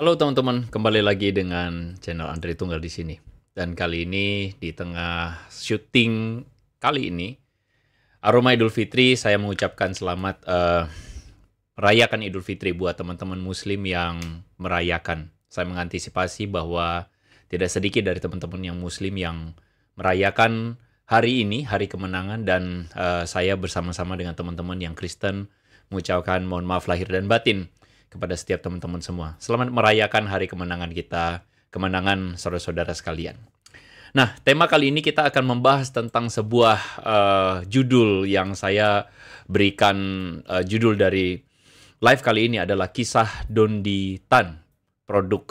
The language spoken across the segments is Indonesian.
Halo teman-teman, kembali lagi dengan channel Andri Tunggal di sini. Dan kali ini di tengah syuting kali ini Aroma Idul Fitri, saya mengucapkan selamat uh, merayakan Idul Fitri buat teman-teman muslim yang merayakan. Saya mengantisipasi bahwa tidak sedikit dari teman-teman yang muslim yang merayakan hari ini, hari kemenangan, dan uh, saya bersama-sama dengan teman-teman yang Kristen mengucapkan mohon maaf lahir dan batin kepada setiap teman-teman semua. Selamat merayakan hari kemenangan kita, kemenangan saudara-saudara sekalian. Nah, tema kali ini kita akan membahas tentang sebuah uh, judul yang saya berikan uh, judul dari live kali ini adalah kisah Dondi Tan, produk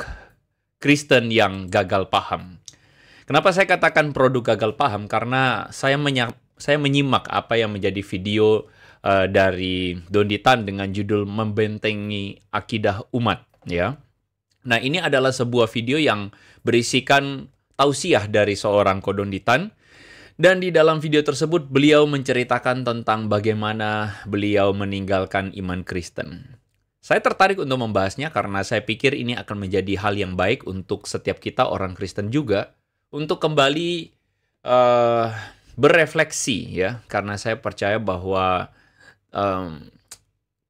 Kristen yang gagal paham. Kenapa saya katakan produk gagal paham? Karena saya saya menyimak apa yang menjadi video uh, dari Donditan dengan judul Membentengi Akidah Umat ya. Nah, ini adalah sebuah video yang berisikan tausiah dari seorang Kodonditan dan di dalam video tersebut beliau menceritakan tentang bagaimana beliau meninggalkan iman Kristen. Saya tertarik untuk membahasnya karena saya pikir ini akan menjadi hal yang baik untuk setiap kita orang Kristen juga untuk kembali uh, berefleksi ya karena saya percaya bahwa um,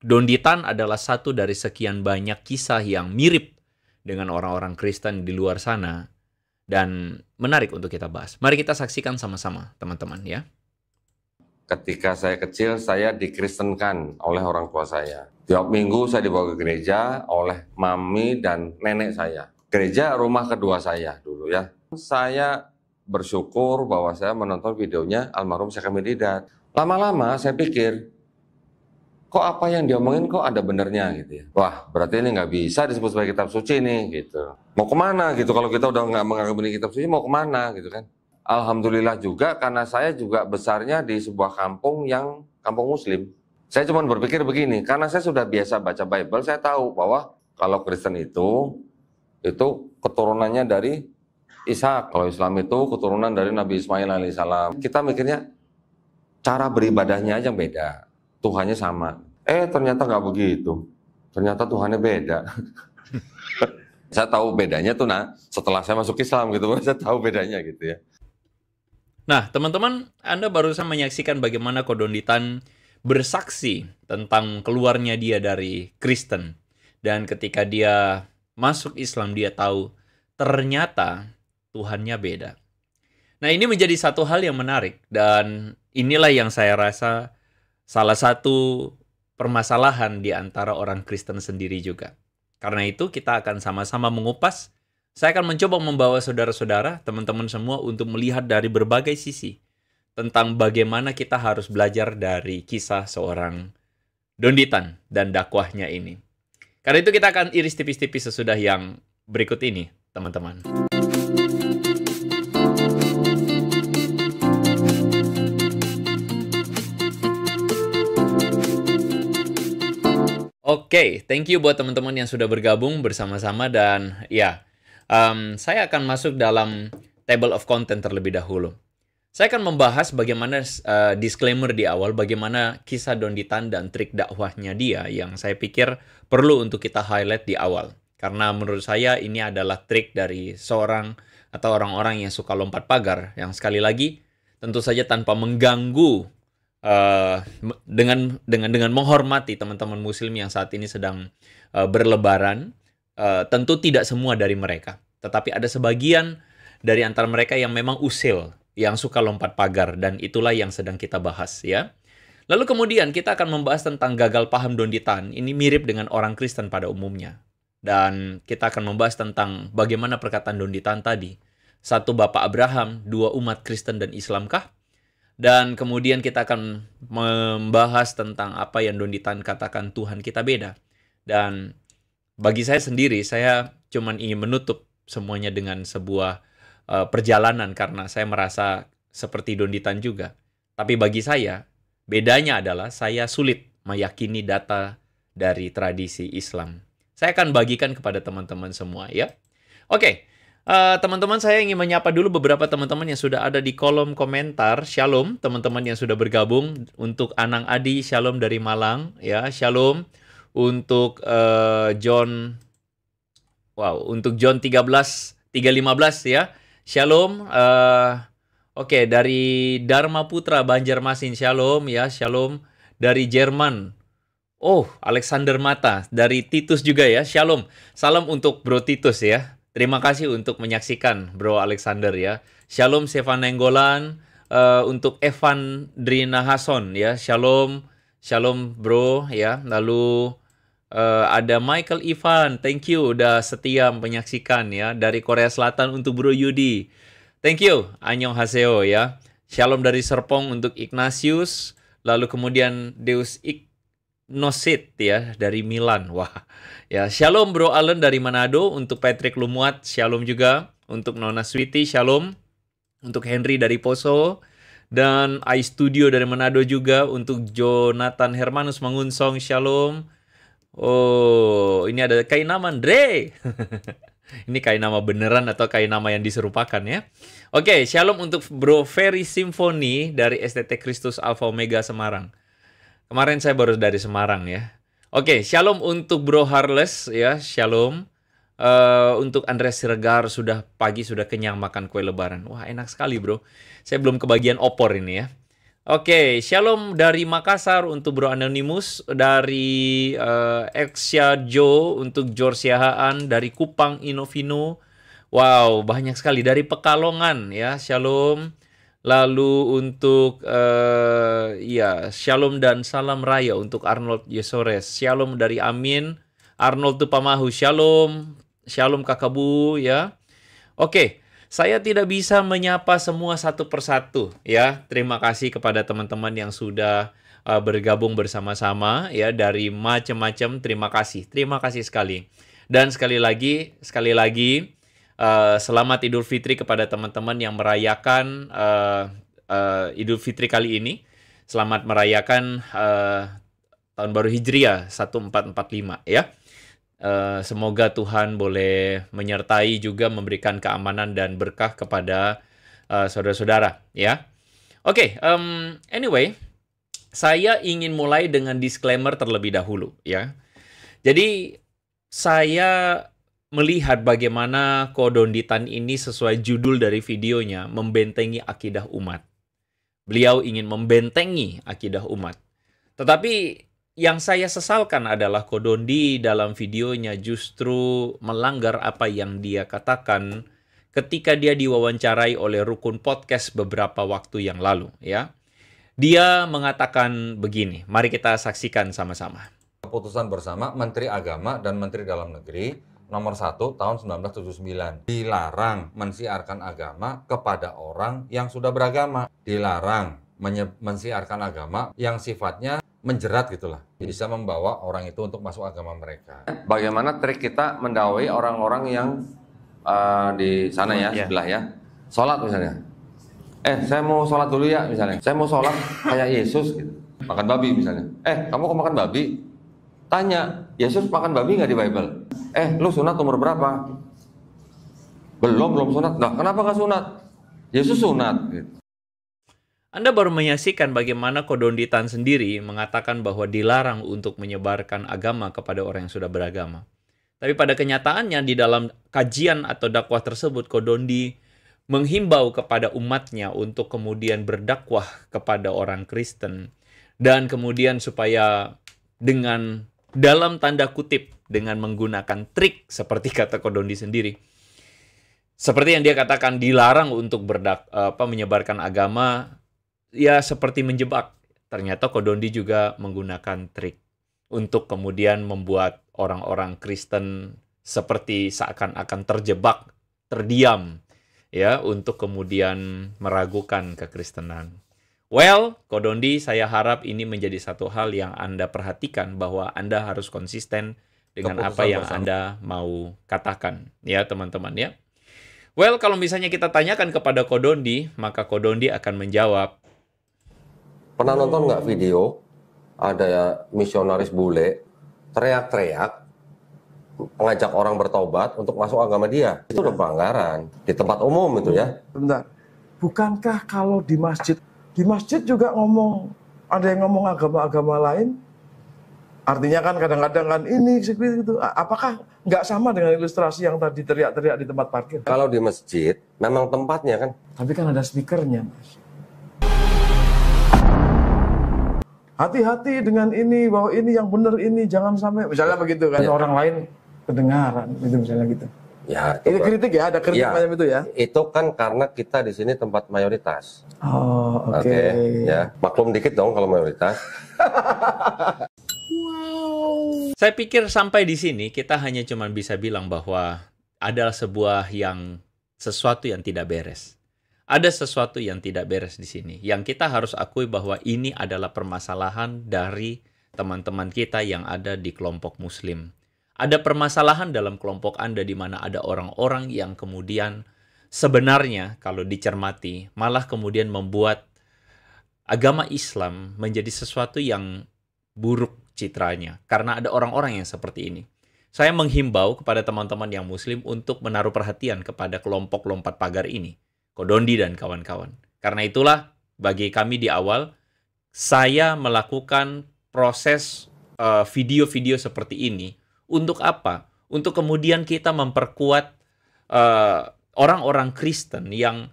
Donditan adalah satu dari sekian banyak kisah yang mirip dengan orang-orang Kristen di luar sana dan menarik untuk kita bahas. Mari kita saksikan sama-sama, teman-teman ya. Ketika saya kecil, saya dikristenkan oleh orang tua saya. Tiap minggu saya dibawa ke gereja oleh mami dan nenek saya. Gereja rumah kedua saya dulu ya. Saya bersyukur bahwa saya menonton videonya almarhum Syekh Hamididat. Lama-lama saya pikir, kok apa yang diomongin kok ada benernya gitu ya. Wah, berarti ini nggak bisa disebut sebagai kitab suci nih gitu. Mau kemana gitu kalau kita udah nggak menganggap ini kitab suci mau kemana gitu kan. Alhamdulillah juga karena saya juga besarnya di sebuah kampung yang kampung muslim. Saya cuma berpikir begini, karena saya sudah biasa baca Bible, saya tahu bahwa kalau Kristen itu itu keturunannya dari Ishak. Kalau Islam itu keturunan dari Nabi Ismail alaihissalam. Kita mikirnya cara beribadahnya aja beda. Tuhannya sama. Eh ternyata nggak begitu. Ternyata Tuhannya beda. saya tahu bedanya tuh nah setelah saya masuk Islam gitu, saya tahu bedanya gitu ya. Nah teman-teman, Anda baru saja menyaksikan bagaimana Kodonditan bersaksi tentang keluarnya dia dari Kristen. Dan ketika dia masuk Islam, dia tahu ternyata Tuhannya beda. Nah ini menjadi satu hal yang menarik dan inilah yang saya rasa salah satu permasalahan di antara orang Kristen sendiri juga. Karena itu kita akan sama-sama mengupas. Saya akan mencoba membawa saudara-saudara, teman-teman semua untuk melihat dari berbagai sisi tentang bagaimana kita harus belajar dari kisah seorang donditan dan dakwahnya ini. Karena itu kita akan iris tipis-tipis sesudah yang berikut ini, teman-teman. Oke, okay, thank you buat teman-teman yang sudah bergabung bersama-sama dan ya, um, saya akan masuk dalam table of content terlebih dahulu. Saya akan membahas bagaimana uh, disclaimer di awal, bagaimana kisah Don Ditan dan trik dakwahnya dia yang saya pikir perlu untuk kita highlight di awal. Karena menurut saya ini adalah trik dari seorang atau orang-orang yang suka lompat pagar, yang sekali lagi tentu saja tanpa mengganggu uh, dengan dengan dengan menghormati teman-teman muslim yang saat ini sedang uh, berlebaran uh, tentu tidak semua dari mereka tetapi ada sebagian dari antara mereka yang memang usil yang suka lompat pagar dan itulah yang sedang kita bahas ya Lalu kemudian kita akan membahas tentang gagal paham Donditan. Ini mirip dengan orang Kristen pada umumnya. Dan kita akan membahas tentang bagaimana perkataan Donditan tadi. Satu Bapak Abraham, dua umat Kristen dan Islamkah? Dan kemudian kita akan membahas tentang apa yang Donditan katakan Tuhan kita beda. Dan bagi saya sendiri, saya cuman ingin menutup semuanya dengan sebuah uh, perjalanan karena saya merasa seperti Donditan juga. Tapi bagi saya, bedanya adalah saya sulit meyakini data dari tradisi Islam. Saya akan bagikan kepada teman-teman semua ya. Oke, teman eh, teman-teman saya ingin menyapa dulu beberapa teman-teman yang sudah ada di kolom komentar. Shalom teman-teman yang sudah bergabung untuk Anang Adi, Shalom dari Malang ya. Shalom untuk uh, John Wow, untuk John 13 315 ya. Shalom uh, Oke, okay, dari Dharma Putra Banjarmasin. Shalom ya, Shalom dari Jerman. Oh, Alexander Mata dari Titus juga ya. Shalom. Salam untuk Bro Titus ya. Terima kasih untuk menyaksikan Bro Alexander ya. Shalom Sevan Nenggolan uh, eh, untuk Evan Drina Hason ya. Shalom Shalom Bro ya. Lalu uh, ada Michael Ivan, thank you udah setia menyaksikan ya dari Korea Selatan untuk Bro Yudi. Thank you. Anyong Haseo ya. Shalom dari Serpong untuk Ignatius. Lalu kemudian Deus Ik Nosit ya dari Milan. Wah, ya Shalom Bro Allen dari Manado untuk Patrick Lumuat, Shalom juga untuk Nona Switi, Shalom untuk Henry dari Poso dan I Studio dari Manado juga untuk Jonathan Hermanus Mangunsong, Shalom. Oh, ini ada nama Andre. ini nama beneran atau nama yang diserupakan ya. Oke, Shalom untuk Bro Ferry Symphony dari STT Kristus Alpha Omega Semarang. Kemarin saya baru dari Semarang ya. Oke, shalom untuk Bro Harles ya, shalom. Uh, untuk Andreas Siregar sudah pagi sudah kenyang makan kue lebaran. Wah, enak sekali, Bro. Saya belum kebagian opor ini ya. Oke, okay, shalom dari Makassar untuk Bro Anonymous, dari uh, Exia Joe untuk George Siahaan, dari Kupang Inovino. Wow, banyak sekali dari Pekalongan ya. Shalom Lalu untuk uh, ya shalom dan salam raya untuk Arnold Yesores. Shalom dari Amin. Arnold Tupamahu. Shalom. Shalom Kakabu ya. Oke, saya tidak bisa menyapa semua satu persatu ya. Terima kasih kepada teman-teman yang sudah uh, bergabung bersama-sama ya dari macam-macam. Terima kasih. Terima kasih sekali. Dan sekali lagi, sekali lagi Eh, selamat Idul Fitri kepada teman-teman yang merayakan uh, uh, Idul Fitri kali ini. Selamat merayakan uh, tahun baru Hijriah 1445 ya. Uh, semoga Tuhan boleh menyertai juga memberikan keamanan dan berkah kepada saudara saudara-saudara ya. Oke, okay, um, anyway, saya ingin mulai dengan disclaimer terlebih dahulu ya. Jadi saya melihat bagaimana Kodonditan ini sesuai judul dari videonya membentengi akidah umat. Beliau ingin membentengi akidah umat. Tetapi yang saya sesalkan adalah Kodondi dalam videonya justru melanggar apa yang dia katakan ketika dia diwawancarai oleh Rukun Podcast beberapa waktu yang lalu ya. Dia mengatakan begini, mari kita saksikan sama-sama. Keputusan bersama Menteri Agama dan Menteri Dalam Negeri nomor 1 tahun 1979 dilarang mensiarkan agama kepada orang yang sudah beragama dilarang mensiarkan agama yang sifatnya menjerat gitulah bisa membawa orang itu untuk masuk agama mereka bagaimana trik kita mendawai orang-orang yang uh, di sana ya iya. sebelah ya sholat misalnya eh saya mau sholat dulu ya misalnya saya mau sholat kayak Yesus gitu makan babi misalnya eh kamu kok makan babi tanya Yesus makan babi nggak di Bible eh lu sunat umur berapa? Belum, belum sunat. Nah, kenapa gak sunat? Yesus ya, sunat. Gitu. Anda baru menyaksikan bagaimana Kodonditan sendiri mengatakan bahwa dilarang untuk menyebarkan agama kepada orang yang sudah beragama. Tapi pada kenyataannya di dalam kajian atau dakwah tersebut Kodondi menghimbau kepada umatnya untuk kemudian berdakwah kepada orang Kristen dan kemudian supaya dengan dalam tanda kutip dengan menggunakan trik seperti kata Kodondi sendiri. Seperti yang dia katakan dilarang untuk berdak, apa, menyebarkan agama ya seperti menjebak. Ternyata Kodondi juga menggunakan trik untuk kemudian membuat orang-orang Kristen seperti seakan-akan terjebak, terdiam ya untuk kemudian meragukan kekristenan. Well, Kodondi saya harap ini menjadi satu hal yang Anda perhatikan bahwa Anda harus konsisten dengan apa yang bersama. Anda mau katakan ya teman-teman ya. Well, kalau misalnya kita tanyakan kepada Kodondi, maka Kodondi akan menjawab. Pernah nonton nggak video ada ya misionaris bule teriak-teriak mengajak orang bertobat untuk masuk agama dia. Itu udah pelanggaran di tempat umum itu ya. Bentar. Bukankah kalau di masjid, di masjid juga ngomong ada yang ngomong agama-agama lain, Artinya kan kadang-kadang kan ini seperti itu. Apakah nggak sama dengan ilustrasi yang tadi teriak-teriak di tempat parkir? Kalau di masjid, memang tempatnya kan. Tapi kan ada speakernya, Mas. Hati-hati dengan ini, bahwa ini yang benar ini, jangan sampai misalnya begitu kan ya. orang lain kedengaran, gitu misalnya gitu. Ya, ini kritik ya, ada kritik ya, macam itu ya. Itu kan karena kita di sini tempat mayoritas. Oh, oke. Okay. Okay, ya, maklum dikit dong kalau mayoritas. Saya pikir sampai di sini kita hanya cuma bisa bilang bahwa adalah sebuah yang sesuatu yang tidak beres. Ada sesuatu yang tidak beres di sini. Yang kita harus akui bahwa ini adalah permasalahan dari teman-teman kita yang ada di kelompok muslim. Ada permasalahan dalam kelompok Anda di mana ada orang-orang yang kemudian sebenarnya kalau dicermati malah kemudian membuat agama Islam menjadi sesuatu yang buruk citranya. Karena ada orang-orang yang seperti ini. Saya menghimbau kepada teman-teman yang muslim untuk menaruh perhatian kepada kelompok lompat pagar ini. Kodondi dan kawan-kawan. Karena itulah bagi kami di awal, saya melakukan proses eh, video-video uh, seperti ini untuk apa? Untuk kemudian kita memperkuat eh, orang-orang uh, Kristen yang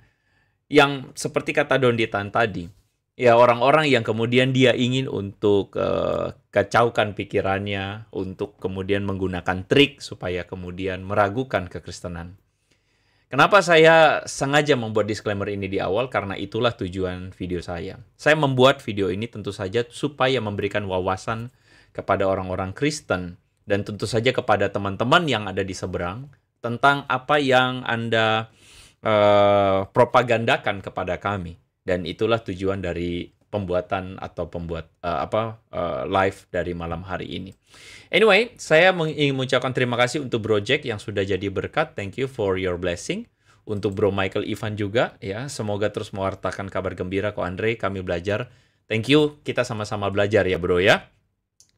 yang seperti kata Don Ditan tadi, ya orang-orang yang kemudian dia ingin untuk uh, kacaukan pikirannya untuk kemudian menggunakan trik supaya kemudian meragukan kekristenan. Kenapa saya sengaja membuat disclaimer ini di awal? Karena itulah tujuan video saya. Saya membuat video ini tentu saja supaya memberikan wawasan kepada orang-orang Kristen dan tentu saja kepada teman-teman yang ada di seberang tentang apa yang Anda uh, propagandakan kepada kami dan itulah tujuan dari pembuatan atau pembuat uh, apa uh, live dari malam hari ini. Anyway, saya ingin mengucapkan terima kasih untuk Bro Jack yang sudah jadi berkat. Thank you for your blessing. Untuk Bro Michael Ivan juga ya, semoga terus mewartakan kabar gembira ke Andre. Kami belajar. Thank you, kita sama-sama belajar ya Bro ya.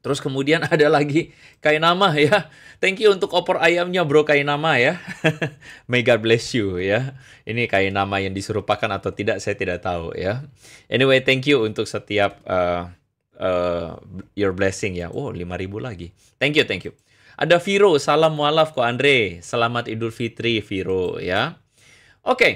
Terus kemudian ada lagi Kainama ya. Thank you untuk opor ayamnya bro Kainama ya. May God bless you ya. Ini Kainama yang diserupakan atau tidak saya tidak tahu ya. Anyway thank you untuk setiap uh, uh, your blessing ya. Wow 5000 lagi. Thank you thank you. Ada Viro, salam mualaf ko Andre. Selamat Idul Fitri Viro ya. Oke. Okay.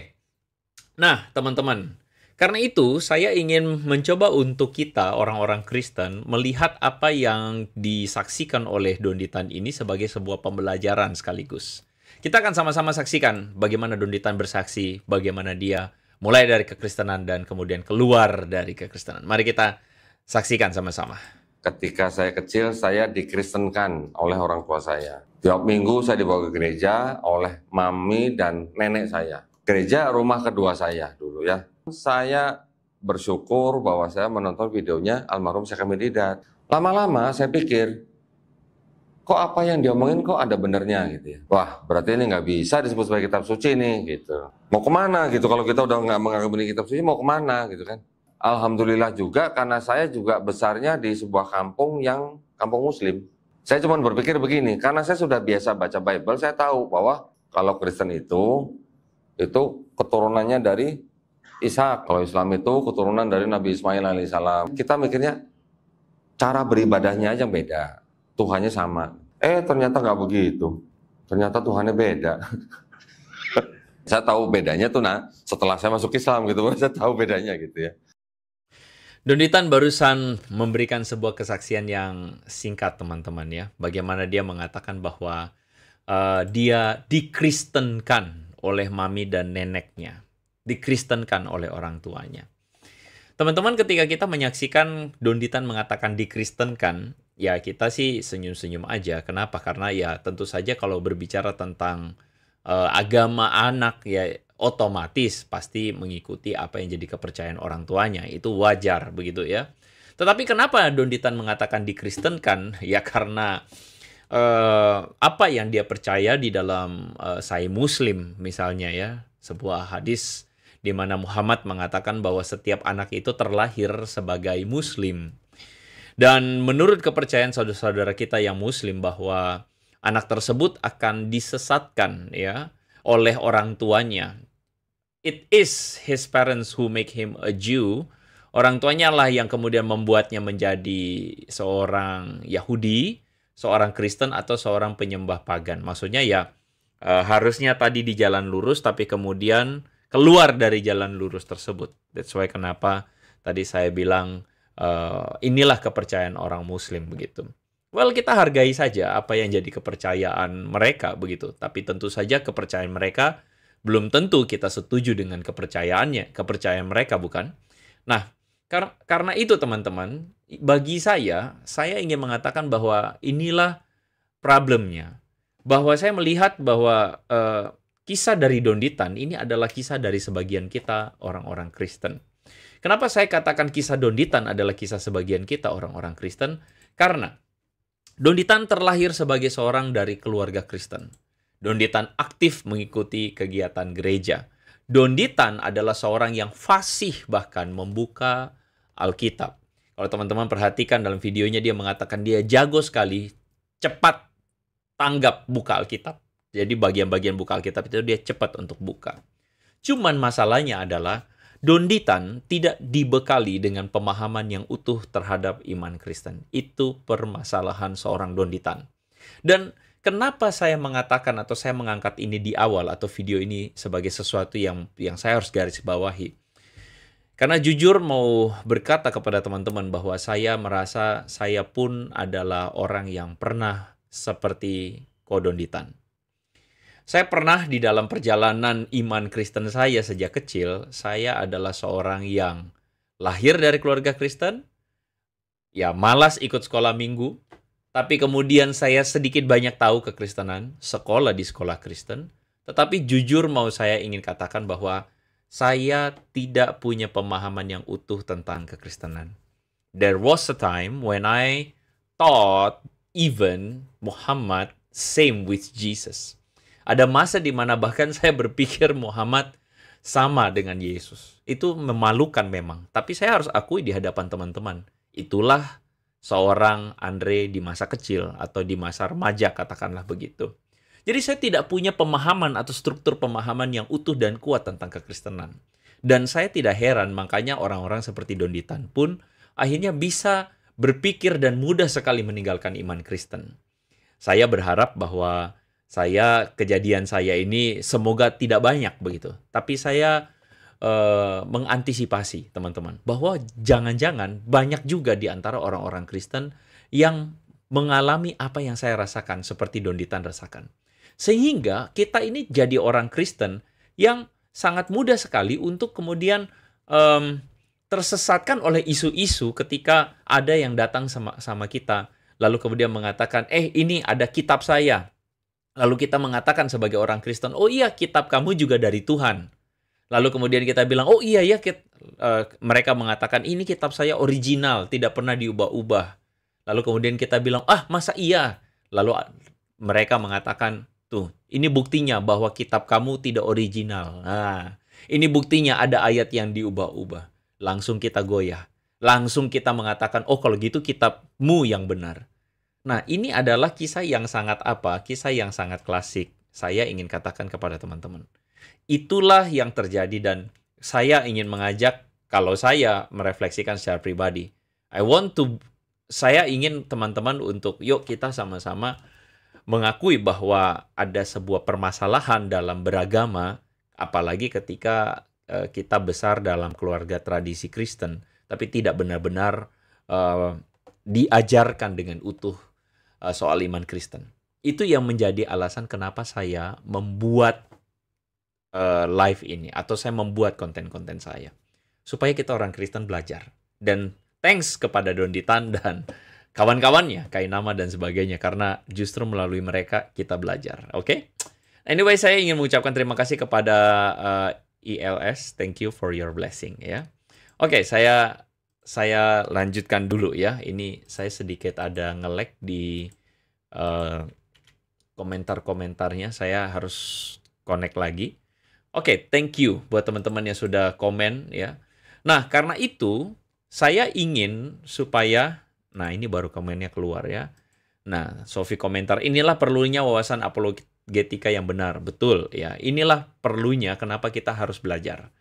Nah, teman-teman, karena itu, saya ingin mencoba untuk kita, orang-orang Kristen, melihat apa yang disaksikan oleh Donditan ini sebagai sebuah pembelajaran sekaligus. Kita akan sama-sama saksikan bagaimana Donditan bersaksi, bagaimana dia mulai dari kekristenan dan kemudian keluar dari kekristenan. Mari kita saksikan sama-sama. Ketika saya kecil, saya dikristenkan oleh orang tua saya. Tiap minggu saya dibawa ke gereja oleh mami dan nenek saya. Gereja rumah kedua saya dulu ya saya bersyukur bahwa saya menonton videonya almarhum Syekh Hamid Lama-lama saya pikir, kok apa yang diomongin kok ada benernya gitu ya. Wah, berarti ini nggak bisa disebut sebagai kitab suci nih gitu. Mau kemana gitu kalau kita udah nggak mengagumi kitab suci mau kemana gitu kan. Alhamdulillah juga karena saya juga besarnya di sebuah kampung yang kampung muslim. Saya cuma berpikir begini, karena saya sudah biasa baca Bible, saya tahu bahwa kalau Kristen itu itu keturunannya dari Ishak. Kalau Islam itu keturunan dari Nabi Ismail alaihissalam. Kita mikirnya cara beribadahnya aja beda. Tuhannya sama. Eh ternyata nggak begitu. Ternyata Tuhannya beda. saya tahu bedanya tuh nah setelah saya masuk Islam gitu, saya tahu bedanya gitu ya. Donitan barusan memberikan sebuah kesaksian yang singkat teman-teman ya. Bagaimana dia mengatakan bahwa uh, dia dikristenkan oleh mami dan neneknya dikristenkan oleh orang tuanya. Teman-teman ketika kita menyaksikan Donditan mengatakan dikristenkan, ya kita sih senyum-senyum aja. Kenapa? Karena ya tentu saja kalau berbicara tentang uh, agama anak ya otomatis pasti mengikuti apa yang jadi kepercayaan orang tuanya. Itu wajar begitu ya. Tetapi kenapa Donditan mengatakan dikristenkan? Ya karena uh, apa yang dia percaya di dalam uh, Muslim misalnya ya, sebuah hadis di mana Muhammad mengatakan bahwa setiap anak itu terlahir sebagai muslim. Dan menurut kepercayaan saudara-saudara kita yang muslim bahwa anak tersebut akan disesatkan ya oleh orang tuanya. It is his parents who make him a Jew. Orang tuanya lah yang kemudian membuatnya menjadi seorang Yahudi, seorang Kristen atau seorang penyembah pagan. Maksudnya ya eh, harusnya tadi di jalan lurus tapi kemudian keluar dari jalan lurus tersebut. That's why kenapa tadi saya bilang uh, inilah kepercayaan orang Muslim begitu. Well, kita hargai saja apa yang jadi kepercayaan mereka begitu. Tapi tentu saja kepercayaan mereka belum tentu kita setuju dengan kepercayaannya, kepercayaan mereka bukan? Nah, kar karena itu teman-teman, bagi saya, saya ingin mengatakan bahwa inilah problemnya. Bahwa saya melihat bahwa uh, Kisah dari Donditan ini adalah kisah dari sebagian kita orang-orang Kristen. Kenapa saya katakan kisah Donditan adalah kisah sebagian kita orang-orang Kristen? Karena Donditan terlahir sebagai seorang dari keluarga Kristen. Donditan aktif mengikuti kegiatan gereja. Donditan adalah seorang yang fasih bahkan membuka Alkitab. Kalau teman-teman perhatikan dalam videonya dia mengatakan dia jago sekali cepat tanggap buka Alkitab. Jadi bagian-bagian buka Alkitab itu dia cepat untuk buka. Cuman masalahnya adalah Donditan tidak dibekali dengan pemahaman yang utuh terhadap iman Kristen. Itu permasalahan seorang Donditan. Dan kenapa saya mengatakan atau saya mengangkat ini di awal atau video ini sebagai sesuatu yang yang saya harus garis bawahi. Karena jujur mau berkata kepada teman-teman bahwa saya merasa saya pun adalah orang yang pernah seperti Kodonditan. Saya pernah di dalam perjalanan iman Kristen saya sejak kecil, saya adalah seorang yang lahir dari keluarga Kristen, ya malas ikut sekolah minggu, tapi kemudian saya sedikit banyak tahu kekristenan, sekolah di sekolah Kristen, tetapi jujur mau saya ingin katakan bahwa saya tidak punya pemahaman yang utuh tentang kekristenan. There was a time when I thought even Muhammad same with Jesus. Ada masa di mana bahkan saya berpikir Muhammad sama dengan Yesus. Itu memalukan memang, tapi saya harus akui di hadapan teman-teman. Itulah seorang Andre di masa kecil atau di masa remaja katakanlah begitu. Jadi saya tidak punya pemahaman atau struktur pemahaman yang utuh dan kuat tentang kekristenan. Dan saya tidak heran makanya orang-orang seperti Don Donditan pun akhirnya bisa berpikir dan mudah sekali meninggalkan iman Kristen. Saya berharap bahwa saya kejadian saya ini semoga tidak banyak begitu. Tapi saya uh, mengantisipasi teman-teman bahwa jangan-jangan banyak juga di antara orang-orang Kristen yang mengalami apa yang saya rasakan seperti Donditan rasakan. Sehingga kita ini jadi orang Kristen yang sangat mudah sekali untuk kemudian um, tersesatkan oleh isu-isu ketika ada yang datang sama sama kita lalu kemudian mengatakan eh ini ada kitab saya Lalu kita mengatakan sebagai orang Kristen, oh iya kitab kamu juga dari Tuhan. Lalu kemudian kita bilang, oh iya ya, kita, uh, eh, mereka mengatakan ini kitab saya original, tidak pernah diubah-ubah. Lalu kemudian kita bilang, ah masa iya? Lalu mereka mengatakan, tuh ini buktinya bahwa kitab kamu tidak original. Nah, ini buktinya ada ayat yang diubah-ubah. Langsung kita goyah. Langsung kita mengatakan, oh kalau gitu kitabmu yang benar. Nah, ini adalah kisah yang sangat apa? Kisah yang sangat klasik. Saya ingin katakan kepada teman-teman. Itulah yang terjadi dan saya ingin mengajak kalau saya merefleksikan secara pribadi. I want to saya ingin teman-teman untuk yuk kita sama-sama mengakui bahwa ada sebuah permasalahan dalam beragama apalagi ketika eh, kita besar dalam keluarga tradisi Kristen tapi tidak benar-benar uh, diajarkan dengan utuh Eh, soal iman Kristen. Itu yang menjadi alasan kenapa saya membuat uh, live ini atau saya membuat konten-konten saya supaya kita orang Kristen belajar dan thanks kepada Don Ditan dan kawan-kawannya, Kainama dan sebagainya karena justru melalui mereka kita belajar. Oke? Okay? Anyway, saya ingin mengucapkan terima kasih kepada uh, eh, ILS. Thank you for your blessing ya. Oke, okay, saya saya lanjutkan dulu ya. Ini saya sedikit ada ngelek di uh, komentar-komentarnya. Saya harus connect lagi. Oke, okay, thank you buat teman-teman yang sudah komen ya. Nah, karena itu saya ingin supaya nah ini baru komennya keluar ya. Nah, Sofi komentar, inilah perlunya wawasan apologetika yang benar. Betul ya. Inilah perlunya kenapa kita harus belajar.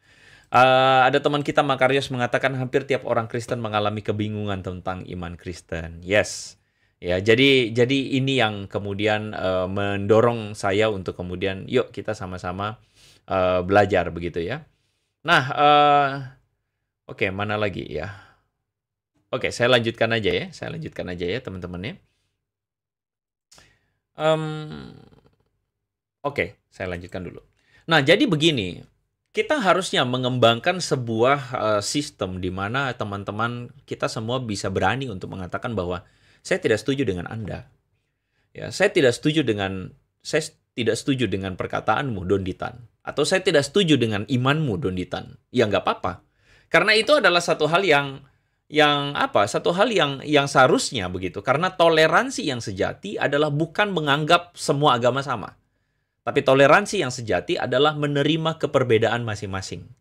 Uh, ada teman kita Makarios mengatakan hampir tiap orang Kristen mengalami kebingungan tentang iman Kristen. Yes. Ya, jadi jadi ini yang kemudian uh, mendorong saya untuk kemudian yuk kita sama-sama uh, belajar begitu ya. Nah, uh, oke, okay, mana lagi ya? Oke, okay, saya lanjutkan aja ya. Saya lanjutkan aja ya, teman-teman ya. Um, oke, okay, saya lanjutkan dulu. Nah, jadi begini, kita harusnya mengembangkan sebuah uh, sistem di mana teman-teman kita semua bisa berani untuk mengatakan bahwa saya tidak setuju dengan Anda. Ya, saya tidak setuju dengan saya tidak setuju dengan perkataanmu Donditan atau saya tidak setuju dengan imanmu Don Ditan. Ya nggak apa-apa. Karena itu adalah satu hal yang yang apa? Satu hal yang yang seharusnya begitu. Karena toleransi yang sejati adalah bukan menganggap semua agama sama. Tapi toleransi yang sejati adalah menerima keperbedaan masing-masing.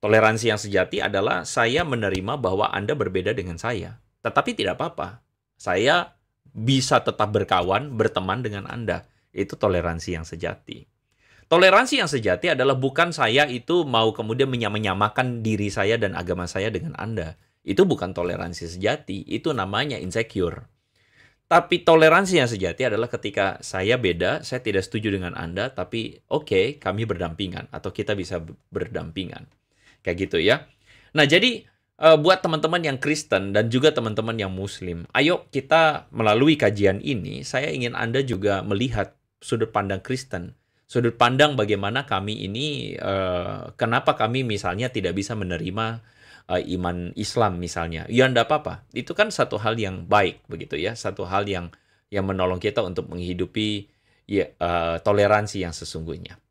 Toleransi yang sejati adalah saya menerima bahwa Anda berbeda dengan saya. Tetapi tidak apa-apa. Saya bisa tetap berkawan, berteman dengan Anda. Itu toleransi yang sejati. Toleransi yang sejati adalah bukan saya itu mau kemudian menyamakan diri saya dan agama saya dengan Anda. Itu bukan toleransi sejati, itu namanya insecure. Tapi toleransi yang sejati adalah ketika saya beda, saya tidak setuju dengan Anda, tapi oke, okay, kami berdampingan atau kita bisa berdampingan. Kayak gitu ya. Nah, jadi eh, buat teman-teman yang Kristen dan juga teman-teman yang Muslim, ayo kita melalui kajian ini, saya ingin Anda juga melihat sudut pandang Kristen, sudut pandang bagaimana kami ini, eh, kenapa kami misalnya tidak bisa menerima uh, iman Islam misalnya. Ya enggak apa-apa. Itu kan satu hal yang baik begitu ya, satu hal yang yang menolong kita untuk menghidupi ya uh, toleransi yang sesungguhnya.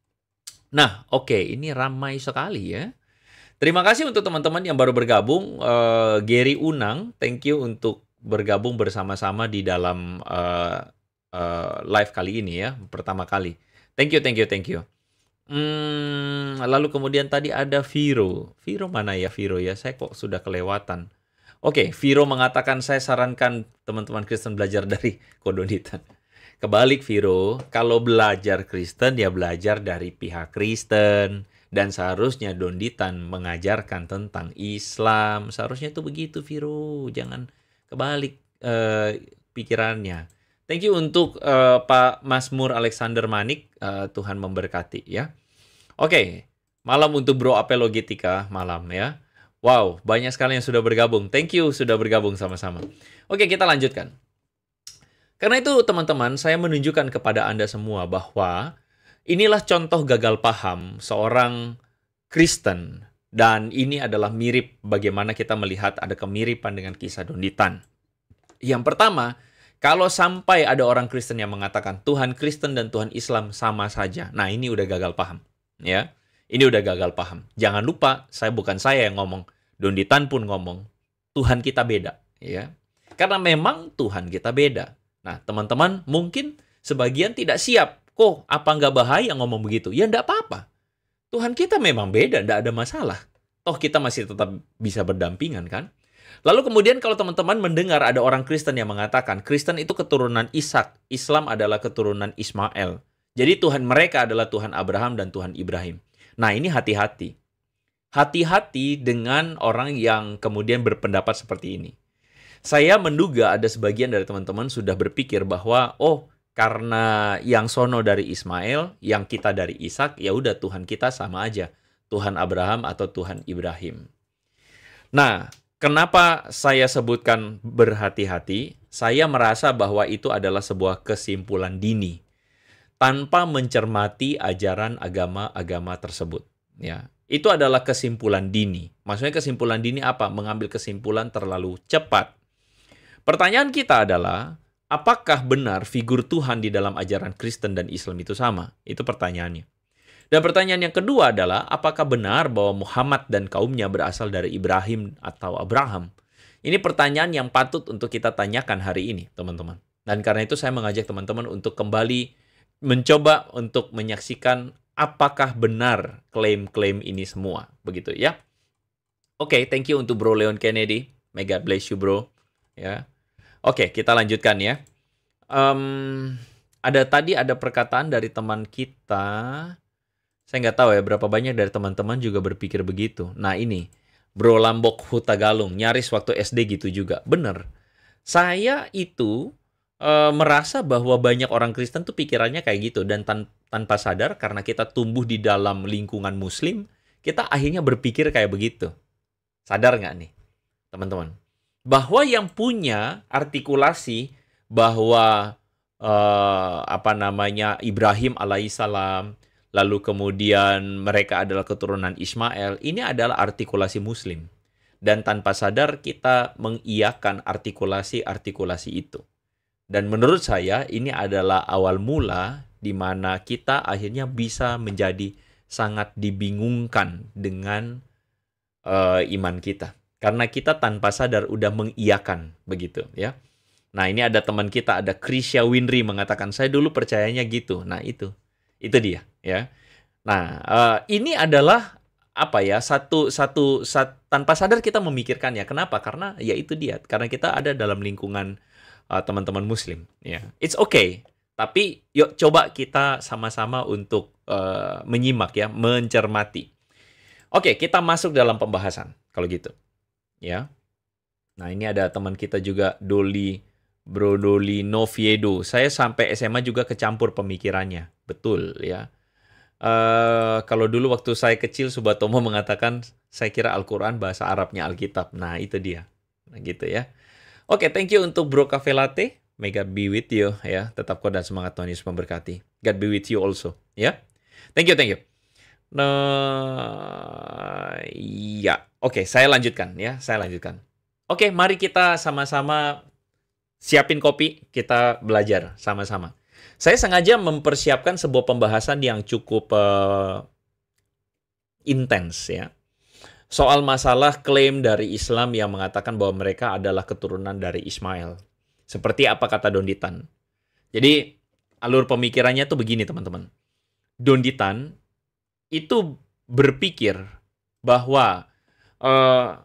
Nah, oke, okay, ini ramai sekali ya. Terima kasih untuk teman-teman yang baru bergabung. Uh, Gary Unang, thank you untuk bergabung bersama-sama di dalam uh, uh, live kali ini ya, pertama kali. Thank you, thank you, thank you. Hmm, lalu kemudian tadi ada Viro. Viro mana ya Viro ya? Saya kok sudah kelewatan. Oke, okay, Viro mengatakan saya sarankan teman-teman Kristen belajar dari Kodonitan. Kebalik Viro, kalau belajar Kristen ya belajar dari pihak Kristen. Dan seharusnya Donditan mengajarkan tentang Islam. Seharusnya itu begitu Viro, jangan kebalik eh, pikirannya. Thank you untuk uh, Pak Masmur Alexander Manik. Uh, Tuhan memberkati ya. Oke, malam untuk Bro Apelogitika malam ya. Wow, banyak sekali yang sudah bergabung. Thank you sudah bergabung sama-sama. Oke, kita lanjutkan. Karena itu teman-teman, saya menunjukkan kepada Anda semua bahwa inilah contoh gagal paham seorang Kristen dan ini adalah mirip bagaimana kita melihat ada kemiripan dengan kisah Donditan. Yang pertama, kalau sampai ada orang Kristen yang mengatakan Tuhan Kristen dan Tuhan Islam sama saja. Nah, ini udah gagal paham ya ini udah gagal paham. Jangan lupa, saya bukan saya yang ngomong, Donditan pun ngomong, Tuhan kita beda, ya. Karena memang Tuhan kita beda. Nah, teman-teman, mungkin sebagian tidak siap. Kok, apa nggak bahaya ngomong begitu? Ya, ndak apa-apa. Tuhan kita memang beda, ndak ada masalah. Toh kita masih tetap bisa berdampingan, kan? Lalu kemudian kalau teman-teman mendengar ada orang Kristen yang mengatakan, Kristen itu keturunan Ishak, Islam adalah keturunan Ismail. Jadi Tuhan mereka adalah Tuhan Abraham dan Tuhan Ibrahim. Nah, ini hati-hati. Hati-hati dengan orang yang kemudian berpendapat seperti ini. Saya menduga ada sebagian dari teman-teman sudah berpikir bahwa oh, karena yang sono dari Ismail, yang kita dari Ishak, ya udah Tuhan kita sama aja. Tuhan Abraham atau Tuhan Ibrahim. Nah, kenapa saya sebutkan berhati-hati? Saya merasa bahwa itu adalah sebuah kesimpulan dini tanpa mencermati ajaran agama-agama tersebut. Ya, itu adalah kesimpulan dini. Maksudnya kesimpulan dini apa? Mengambil kesimpulan terlalu cepat. Pertanyaan kita adalah, apakah benar figur Tuhan di dalam ajaran Kristen dan Islam itu sama? Itu pertanyaannya. Dan pertanyaan yang kedua adalah, apakah benar bahwa Muhammad dan kaumnya berasal dari Ibrahim atau Abraham? Ini pertanyaan yang patut untuk kita tanyakan hari ini, teman-teman. Dan karena itu saya mengajak teman-teman untuk kembali mencoba untuk menyaksikan apakah benar klaim-klaim ini semua, begitu ya. Oke, okay, thank you untuk Bro Leon Kennedy. May God bless you, Bro. Ya. Oke, okay, kita lanjutkan ya. Um, ada tadi ada perkataan dari teman kita. Saya nggak tahu ya berapa banyak dari teman-teman juga berpikir begitu. Nah ini, Bro Lambok Huta Galung, nyaris waktu SD gitu juga. Bener. Saya itu Eh, merasa bahwa banyak orang Kristen tuh pikirannya kayak gitu dan tan tanpa sadar karena kita tumbuh di dalam lingkungan Muslim, kita akhirnya berpikir kayak begitu. Sadar nggak nih, teman-teman? Bahwa yang punya artikulasi bahwa uh, apa namanya Ibrahim alaihissalam, lalu kemudian mereka adalah keturunan Ismail, ini adalah artikulasi Muslim. Dan tanpa sadar kita mengiakan artikulasi-artikulasi itu. Dan menurut saya ini adalah awal mula di mana kita akhirnya bisa menjadi sangat dibingungkan dengan uh, iman kita. Karena kita tanpa sadar udah mengiyakan begitu ya. Nah ini ada teman kita ada Krisya Winry mengatakan saya dulu percayanya gitu. Nah itu itu dia ya. Nah uh, ini adalah apa ya satu satu sat, tanpa sadar kita memikirkannya. Kenapa? Karena ya itu dia. Karena kita ada dalam lingkungan teman uh, teman-teman muslim ya yeah. it's okay tapi yuk coba kita sama-sama untuk uh, menyimak ya mencermati oke okay, kita masuk dalam pembahasan kalau gitu ya nah ini ada teman kita juga Doli Bro Doli Noviedo saya sampai SMA juga kecampur pemikirannya betul ya Uh, kalau dulu waktu saya kecil Subatomo mengatakan saya kira Al-Qur'an bahasa Arabnya Alkitab. Nah, itu dia. Nah, gitu ya. Oke, okay, thank you untuk Bro Cafe Latte. May God be with you ya. Tetap kuat dan semangat Tuhan Yesus memberkati. God be with you also ya. Thank you, thank you. Nah, ya. Oke, okay, saya lanjutkan ya. Saya lanjutkan. Oke, okay, mari kita sama-sama siapin kopi, kita belajar sama-sama. Saya sengaja mempersiapkan sebuah pembahasan yang cukup uh, intens ya soal masalah klaim dari Islam yang mengatakan bahwa mereka adalah keturunan dari Ismail. Seperti apa kata Donditan. Jadi alur pemikirannya tuh begini teman-teman. Donditan itu berpikir bahwa uh,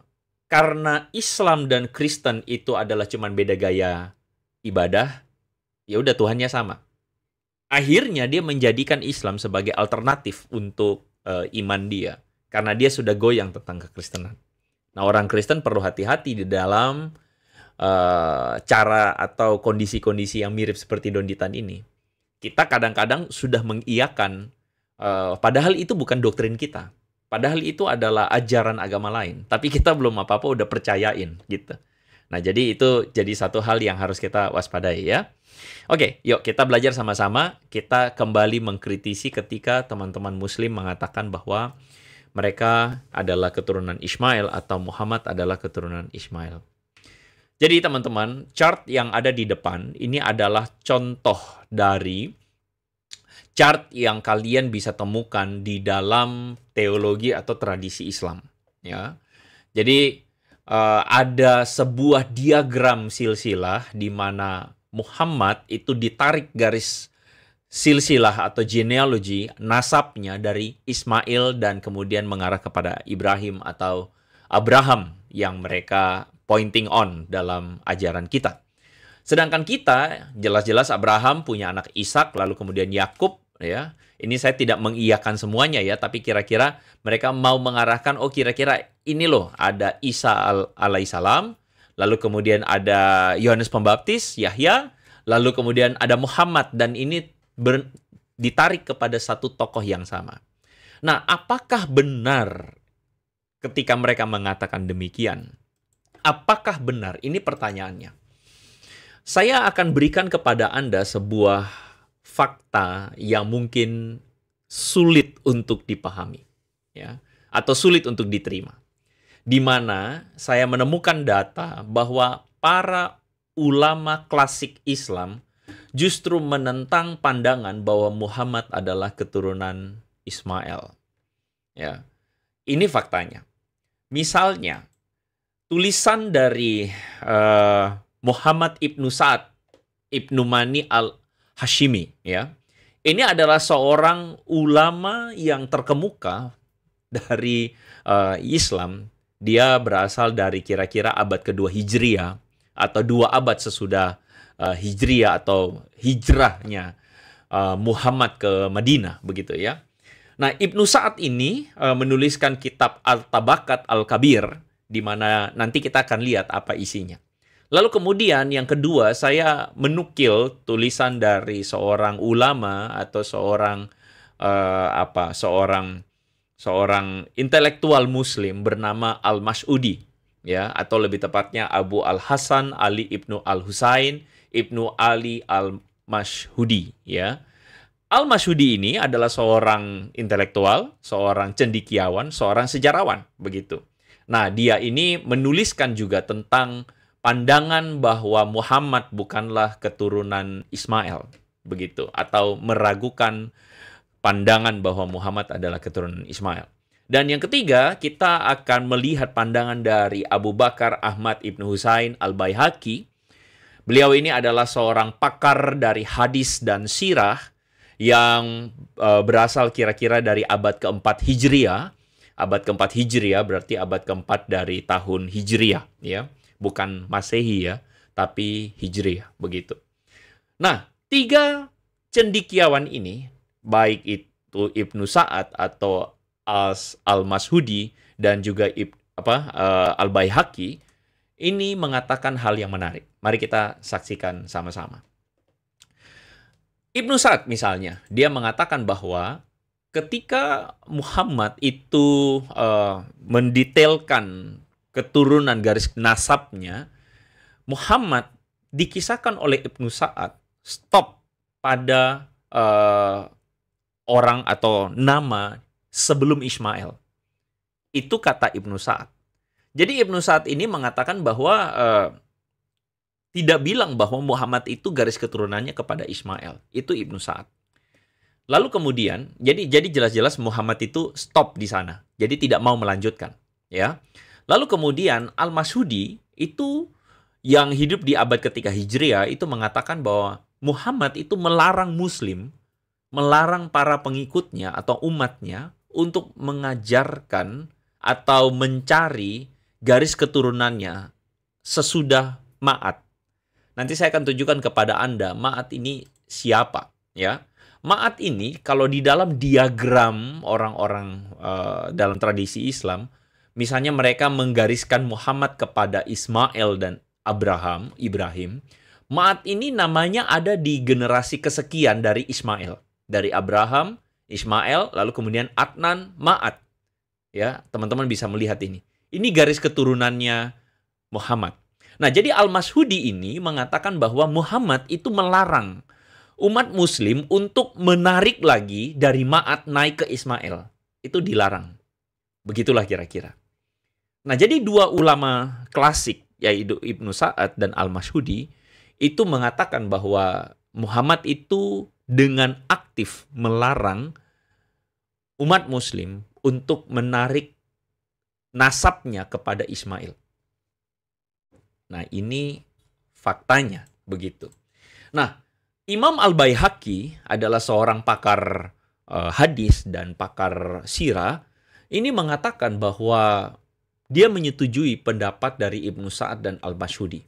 karena Islam dan Kristen itu adalah cuman beda gaya ibadah, ya udah Tuhannya sama. Akhirnya dia menjadikan Islam sebagai alternatif untuk uh, iman dia karena dia sudah goyang tentang kekristenan. Nah, orang Kristen perlu hati-hati di dalam uh, cara atau kondisi-kondisi yang mirip seperti donditan ini. Kita kadang-kadang sudah mengiakan, uh, eh, padahal itu bukan doktrin kita. Padahal itu adalah ajaran agama lain, tapi kita belum apa-apa udah percayain gitu. Nah, jadi itu jadi satu hal yang harus kita waspadai ya. Oke, yuk kita belajar sama-sama. Kita kembali mengkritisi ketika teman-teman muslim mengatakan bahwa mereka adalah keturunan Ismail atau Muhammad adalah keturunan Ismail. Jadi teman-teman, chart yang ada di depan ini adalah contoh dari chart yang kalian bisa temukan di dalam teologi atau tradisi Islam, ya. Jadi uh, ada sebuah diagram silsilah di mana Muhammad itu ditarik garis silsilah atau genealogi nasabnya dari Ismail dan kemudian mengarah kepada Ibrahim atau Abraham yang mereka pointing on dalam ajaran kita. Sedangkan kita jelas-jelas Abraham punya anak Ishak lalu kemudian Yakub ya. Ini saya tidak mengiyakan semuanya ya, tapi kira-kira mereka mau mengarahkan oh kira-kira ini loh ada Isa al alaihissalam, lalu kemudian ada Yohanes Pembaptis, Yahya, lalu kemudian ada Muhammad dan ini ber, ditarik kepada satu tokoh yang sama. Nah, apakah benar ketika mereka mengatakan demikian? Apakah benar? Ini pertanyaannya. Saya akan berikan kepada Anda sebuah fakta yang mungkin sulit untuk dipahami, ya, atau sulit untuk diterima. Di mana saya menemukan data bahwa para ulama klasik Islam justru menentang pandangan bahwa Muhammad adalah keturunan Ismail. Ya. Ini faktanya. Misalnya, tulisan dari uh, Muhammad Ibnu Sa'ad Ibnu Mani Al-Hashimi ya. Ini adalah seorang ulama yang terkemuka dari uh, Islam. Dia berasal dari kira-kira abad kedua Hijriah atau dua abad sesudah uh, hijriah atau hijrahnya uh, Muhammad ke Madinah begitu ya. Nah, Ibnu Sa'ad ini uh, menuliskan kitab Al-Tabakat Al-Kabir di mana nanti kita akan lihat apa isinya. Lalu kemudian yang kedua saya menukil tulisan dari seorang ulama atau seorang uh, apa seorang seorang intelektual muslim bernama Al-Mas'udi ya atau lebih tepatnya Abu Al-Hasan Ali Ibnu Al-Husain Ibnu Ali Al-Mashhudi ya. Al-Mashhudi ini adalah seorang intelektual, seorang cendikiawan, seorang sejarawan begitu. Nah, dia ini menuliskan juga tentang pandangan bahwa Muhammad bukanlah keturunan Ismail begitu atau meragukan pandangan bahwa Muhammad adalah keturunan Ismail. Dan yang ketiga, kita akan melihat pandangan dari Abu Bakar Ahmad Ibnu Husain Al-Baihaqi Beliau ini adalah seorang pakar dari hadis dan sirah yang uh, berasal kira-kira dari abad keempat Hijriah. Abad keempat Hijriah berarti abad keempat dari tahun Hijriah, ya, bukan Masehi ya, tapi Hijriah begitu. Nah, tiga cendikiawan ini, baik itu Ibnu Sa'ad atau Al-Mashudi dan juga Ibn, apa uh, Al-Baihaqi ini mengatakan hal yang menarik. Mari kita saksikan sama-sama. Ibnu Sa'ad misalnya, dia mengatakan bahwa ketika Muhammad itu uh, mendetailkan keturunan garis nasabnya, Muhammad dikisahkan oleh Ibnu Sa'ad stop pada uh, orang atau nama sebelum Ismail. Itu kata Ibnu Sa'ad. Jadi Ibnu Sa'ad ini mengatakan bahwa eh, tidak bilang bahwa Muhammad itu garis keturunannya kepada Ismail. Itu Ibnu Sa'ad. Lalu kemudian, jadi jadi jelas-jelas Muhammad itu stop di sana. Jadi tidak mau melanjutkan, ya. Lalu kemudian Al-Masudi itu yang hidup di abad ketiga Hijriah itu mengatakan bahwa Muhammad itu melarang muslim, melarang para pengikutnya atau umatnya untuk mengajarkan atau mencari garis keturunannya sesudah Ma'at. Nanti saya akan tunjukkan kepada Anda Ma'at ini siapa, ya. Ma'at ini kalau di dalam diagram orang-orang uh, dalam tradisi Islam, misalnya mereka menggariskan Muhammad kepada Ismail dan Abraham, Ibrahim. Ma'at ini namanya ada di generasi kesekian dari Ismail, dari Abraham, Ismail, lalu kemudian Adnan, Ma'at. Ya, teman-teman bisa melihat ini. Ini garis keturunannya Muhammad. Nah, jadi Al-Mashudi ini mengatakan bahwa Muhammad itu melarang umat muslim untuk menarik lagi dari Ma'at naik ke Ismail. Itu dilarang. Begitulah kira-kira. Nah, jadi dua ulama klasik yaitu Ibnu Sa'ad dan Al-Mashudi itu mengatakan bahwa Muhammad itu dengan aktif melarang umat muslim untuk menarik nasabnya kepada Ismail. Nah, ini faktanya begitu. Nah, Imam Al-Baihaqi adalah seorang pakar uh, hadis dan pakar sirah. Ini mengatakan bahwa dia menyetujui pendapat dari Ibnu Sa'ad dan al Bashudi.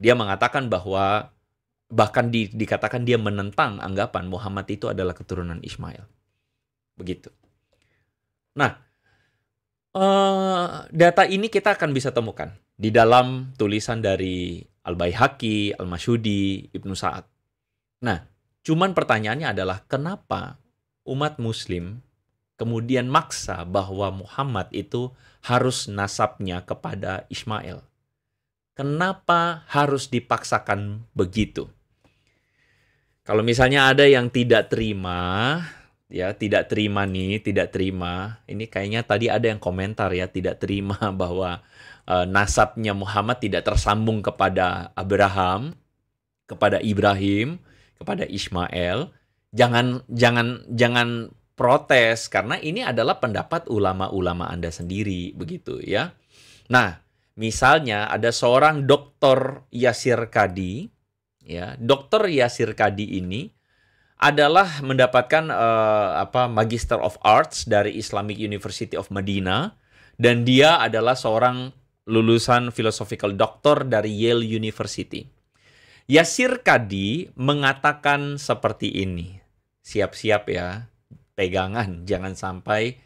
Dia mengatakan bahwa bahkan di, dikatakan dia menentang anggapan Muhammad itu adalah keturunan Ismail. Begitu. Nah, Eh, data ini kita akan bisa temukan di dalam tulisan dari Al-Baihaqi, al Mashudi, Ibnu Sa'ad. Nah, cuman pertanyaannya adalah kenapa umat muslim kemudian maksa bahwa Muhammad itu harus nasabnya kepada Ismail? Kenapa harus dipaksakan begitu? Kalau misalnya ada yang tidak terima, ya tidak terima nih, tidak terima. Ini kayaknya tadi ada yang komentar ya, tidak terima bahwa uh, nasabnya Muhammad tidak tersambung kepada Abraham, kepada Ibrahim, kepada Ismail. Jangan jangan jangan protes karena ini adalah pendapat ulama-ulama Anda sendiri begitu ya. Nah, misalnya ada seorang dokter Yasir Kadi ya, dokter Yasir Kadi ini adalah mendapatkan uh, apa Magister of Arts dari Islamic University of Medina dan dia adalah seorang lulusan philosophical doctor dari Yale University. Yasir Kadi mengatakan seperti ini. Siap-siap ya, pegangan jangan sampai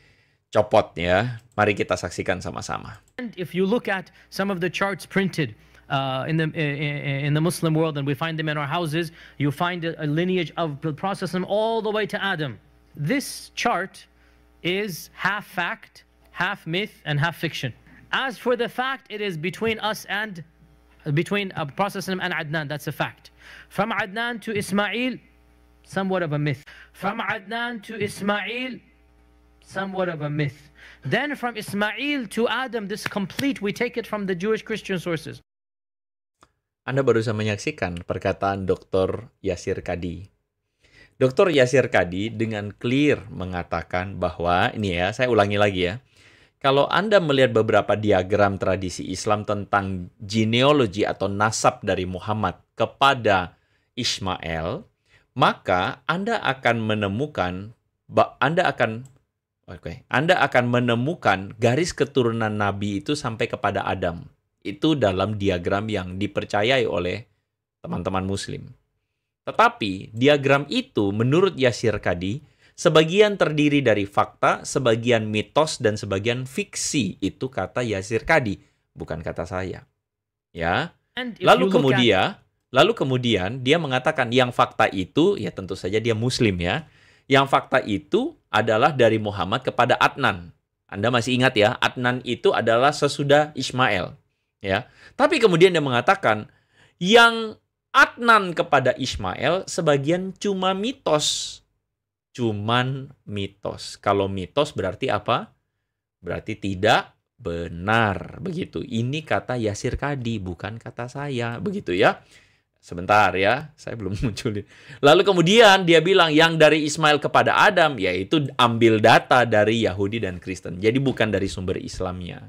copot ya. Mari kita saksikan sama-sama. If you look at some of the charts printed Uh, in the in the Muslim world, and we find them in our houses. You find a, a lineage of the Prophet all the way to Adam. This chart is half fact, half myth, and half fiction. As for the fact, it is between us and between uh, Prophet and Adnan. That's a fact. From Adnan to Ismail, somewhat of a myth. From Adnan to Ismail, somewhat of a myth. Then from Ismail to Adam, this complete, we take it from the Jewish Christian sources. Anda baru saja menyaksikan perkataan Dr. Yasir Kadi. Dr. Yasir Kadi dengan clear mengatakan bahwa, ini ya, saya ulangi lagi ya, kalau Anda melihat beberapa diagram tradisi Islam tentang genealogi atau nasab dari Muhammad kepada Ismail, maka Anda akan menemukan Anda akan oke, okay, Anda akan menemukan garis keturunan nabi itu sampai kepada Adam itu dalam diagram yang dipercayai oleh teman-teman muslim. Tetapi diagram itu menurut Yasir Kadi sebagian terdiri dari fakta, sebagian mitos dan sebagian fiksi itu kata Yasir Kadi, bukan kata saya. Ya. Lalu kemudian lalu kemudian dia mengatakan yang fakta itu ya tentu saja dia muslim ya. Yang fakta itu adalah dari Muhammad kepada Adnan. Anda masih ingat ya, Adnan itu adalah sesudah Ismail ya. Tapi kemudian dia mengatakan yang Adnan kepada Ismail sebagian cuma mitos. Cuman mitos. Kalau mitos berarti apa? Berarti tidak benar. Begitu. Ini kata Yasir Kadi, bukan kata saya. Begitu ya. Sebentar ya, saya belum munculin. Lalu kemudian dia bilang yang dari Ismail kepada Adam, yaitu ambil data dari Yahudi dan Kristen. Jadi bukan dari sumber Islamnya.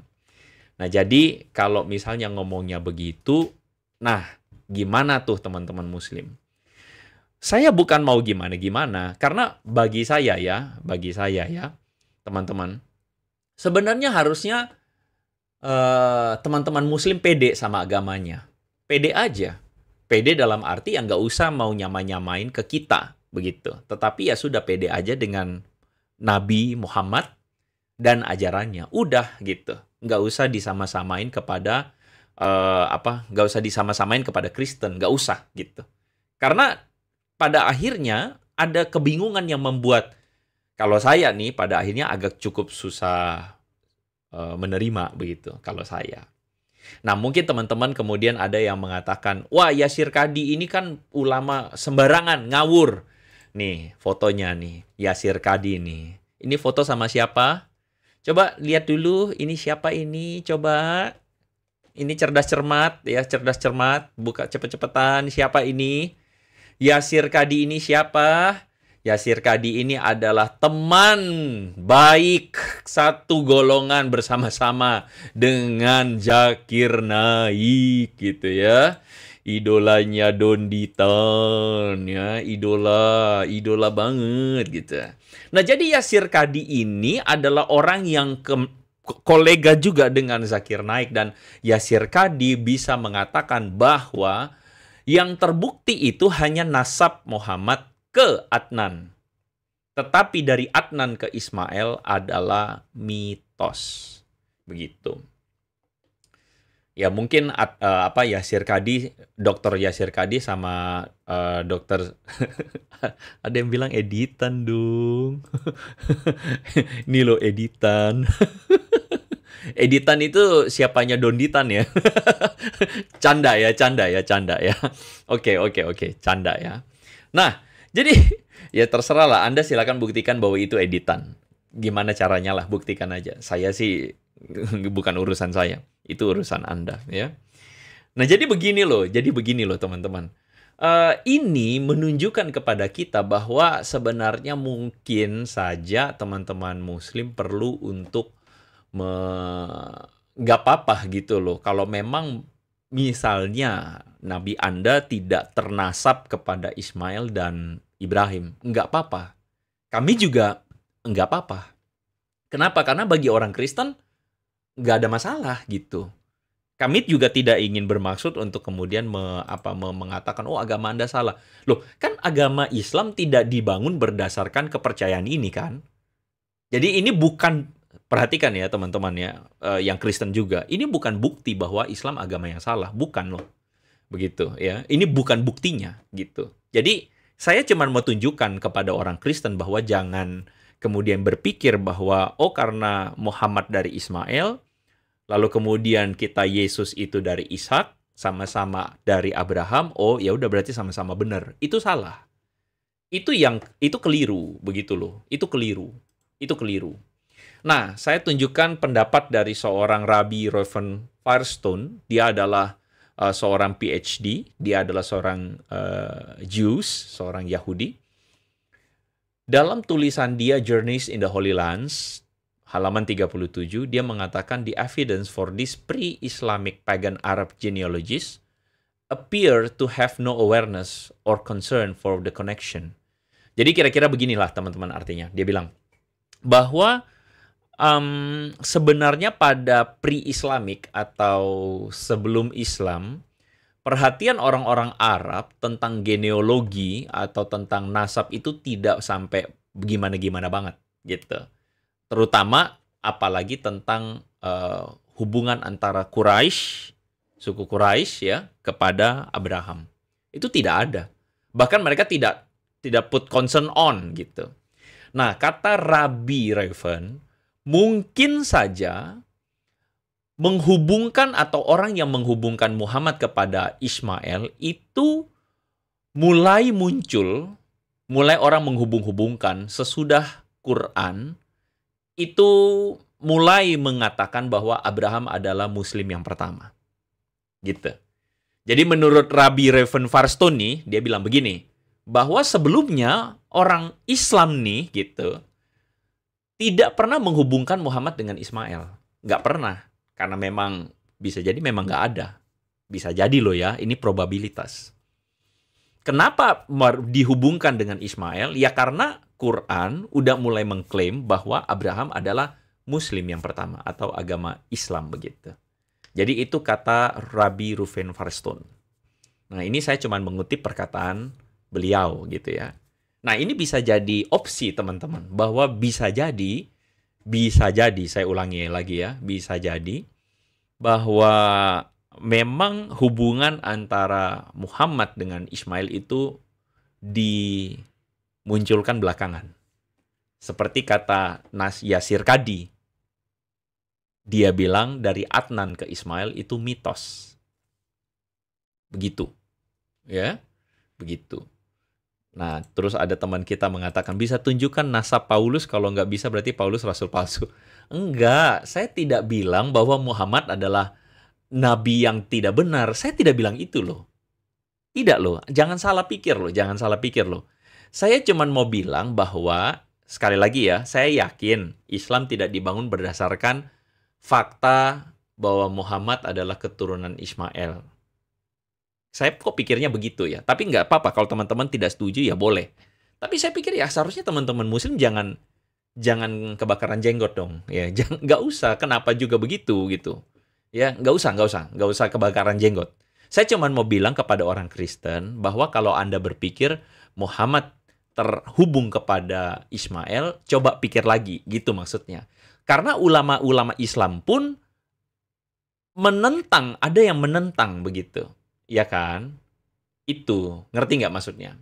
Nah, jadi kalau misalnya ngomongnya begitu, nah gimana tuh teman-teman muslim? Saya bukan mau gimana-gimana, karena bagi saya ya, bagi saya ya, teman-teman, sebenarnya harusnya eh, teman-teman uh, muslim pede sama agamanya. Pede aja. Pede dalam arti yang nggak usah mau nyama-nyamain ke kita, begitu. Tetapi ya sudah pede aja dengan Nabi Muhammad dan ajarannya. Udah gitu nggak usah disama-samain kepada uh, apa nggak usah disama-samain kepada Kristen nggak usah gitu karena pada akhirnya ada kebingungan yang membuat kalau saya nih pada akhirnya agak cukup susah uh, menerima begitu kalau saya Nah, mungkin teman-teman kemudian ada yang mengatakan, "Wah, Yasir Kadi ini kan ulama sembarangan, ngawur." Nih, fotonya nih, Yasir Kadi nih. Ini foto sama siapa? Coba lihat dulu ini siapa ini? Coba ini cerdas cermat ya, cerdas cermat. Buka cepet-cepetan siapa ini? Yasir Kadi ini siapa? Yasir Kadi ini adalah teman baik satu golongan bersama-sama dengan Jakir Naik gitu ya idolanya Don Ditan ya idola idola banget gitu nah jadi Yasir Kadi ini adalah orang yang ke kolega juga dengan Zakir Naik dan Yasir Kadi bisa mengatakan bahwa yang terbukti itu hanya nasab Muhammad ke Adnan. Tetapi dari Adnan ke Ismail adalah mitos. Begitu ya mungkin uh, apa ya Sirkadi dokter ya Sirkadi sama uh, dokter ada yang bilang editan dong. Ini lo editan. editan itu siapanya Donditan ya. canda ya, canda ya, canda ya. Oke, oke, oke, canda ya. Nah, jadi ya terserah lah Anda silakan buktikan bahwa itu editan. Gimana caranya lah buktikan aja. Saya sih bukan urusan saya. Itu urusan Anda ya. Nah, jadi begini loh, jadi begini loh teman-teman. Uh, ini menunjukkan kepada kita bahwa sebenarnya mungkin saja teman-teman muslim perlu untuk me... nggak apa-apa gitu loh. Kalau memang misalnya Nabi Anda tidak ternasab kepada Ismail dan Ibrahim, nggak apa-apa. Kami juga nggak apa-apa. Kenapa? Karena bagi orang Kristen, nggak ada masalah gitu kami juga tidak ingin bermaksud untuk kemudian me, apa me, mengatakan oh agama Anda salah. Loh, kan agama Islam tidak dibangun berdasarkan kepercayaan ini kan? Jadi ini bukan perhatikan ya teman-teman ya eh, yang Kristen juga. Ini bukan bukti bahwa Islam agama yang salah, bukan loh. Begitu ya. Ini bukan buktinya gitu. Jadi saya cuma mau tunjukkan kepada orang Kristen bahwa jangan kemudian berpikir bahwa oh karena Muhammad dari Ismail Lalu kemudian kita Yesus itu dari Ishak, sama-sama dari Abraham. Oh, ya udah berarti sama-sama benar. Itu salah. Itu yang itu keliru, begitu loh. Itu keliru. Itu keliru. Nah, saya tunjukkan pendapat dari seorang Rabbi Reuven Firestone. Dia adalah uh, seorang PhD, dia adalah seorang uh, Jews, seorang Yahudi. Dalam tulisan dia Journeys in the Holy Lands, halaman 37 dia mengatakan the evidence for this pre-Islamic pagan Arab genealogies appear to have no awareness or concern for the connection. Jadi kira-kira beginilah teman-teman artinya. Dia bilang bahwa um, sebenarnya pada pre-Islamic atau sebelum Islam perhatian orang-orang Arab tentang genealogi atau tentang nasab itu tidak sampai gimana-gimana banget gitu terutama apalagi tentang uh, hubungan antara Quraisy, suku Quraisy ya, kepada Abraham. Itu tidak ada. Bahkan mereka tidak tidak put concern on gitu. Nah, kata Rabi Raven mungkin saja menghubungkan atau orang yang menghubungkan Muhammad kepada Ismail itu mulai muncul, mulai orang menghubung-hubungkan sesudah Quran itu mulai mengatakan bahwa Abraham adalah muslim yang pertama. Gitu. Jadi menurut Rabbi Reven Farstoni dia bilang begini, bahwa sebelumnya orang Islam nih gitu tidak pernah menghubungkan Muhammad dengan Ismail. Nggak pernah. Karena memang bisa jadi memang nggak ada. Bisa jadi loh ya, ini probabilitas. Kenapa dihubungkan dengan Ismail? Ya karena Quran udah mulai mengklaim bahwa Abraham adalah Muslim yang pertama atau agama Islam begitu. Jadi itu kata Rabbi Rufin Farstone. Nah ini saya cuma mengutip perkataan beliau gitu ya. Nah ini bisa jadi opsi teman-teman bahwa bisa jadi, bisa jadi saya ulangi lagi ya, bisa jadi bahwa memang hubungan antara Muhammad dengan Ismail itu di munculkan belakangan. Seperti kata Nas Yasir Kadi, dia bilang dari Adnan ke Ismail itu mitos. Begitu. Ya, begitu. Nah, terus ada teman kita mengatakan, bisa tunjukkan nasab Paulus, kalau nggak bisa berarti Paulus rasul palsu. Enggak, saya tidak bilang bahwa Muhammad adalah nabi yang tidak benar. Saya tidak bilang itu loh. Tidak loh, jangan salah pikir loh, jangan salah pikir loh saya cuma mau bilang bahwa sekali lagi ya, saya yakin Islam tidak dibangun berdasarkan fakta bahwa Muhammad adalah keturunan Ismail. Saya kok pikirnya begitu ya. Tapi nggak apa-apa kalau teman-teman tidak setuju ya boleh. Tapi saya pikir ya seharusnya teman-teman Muslim jangan jangan kebakaran jenggot dong. Ya nggak usah. Kenapa juga begitu gitu? Ya nggak usah, nggak usah, nggak usah kebakaran jenggot. Saya cuma mau bilang kepada orang Kristen bahwa kalau anda berpikir Muhammad terhubung kepada Ismail, coba pikir lagi, gitu maksudnya. Karena ulama-ulama Islam pun menentang, ada yang menentang begitu, ya kan? Itu, ngerti nggak maksudnya?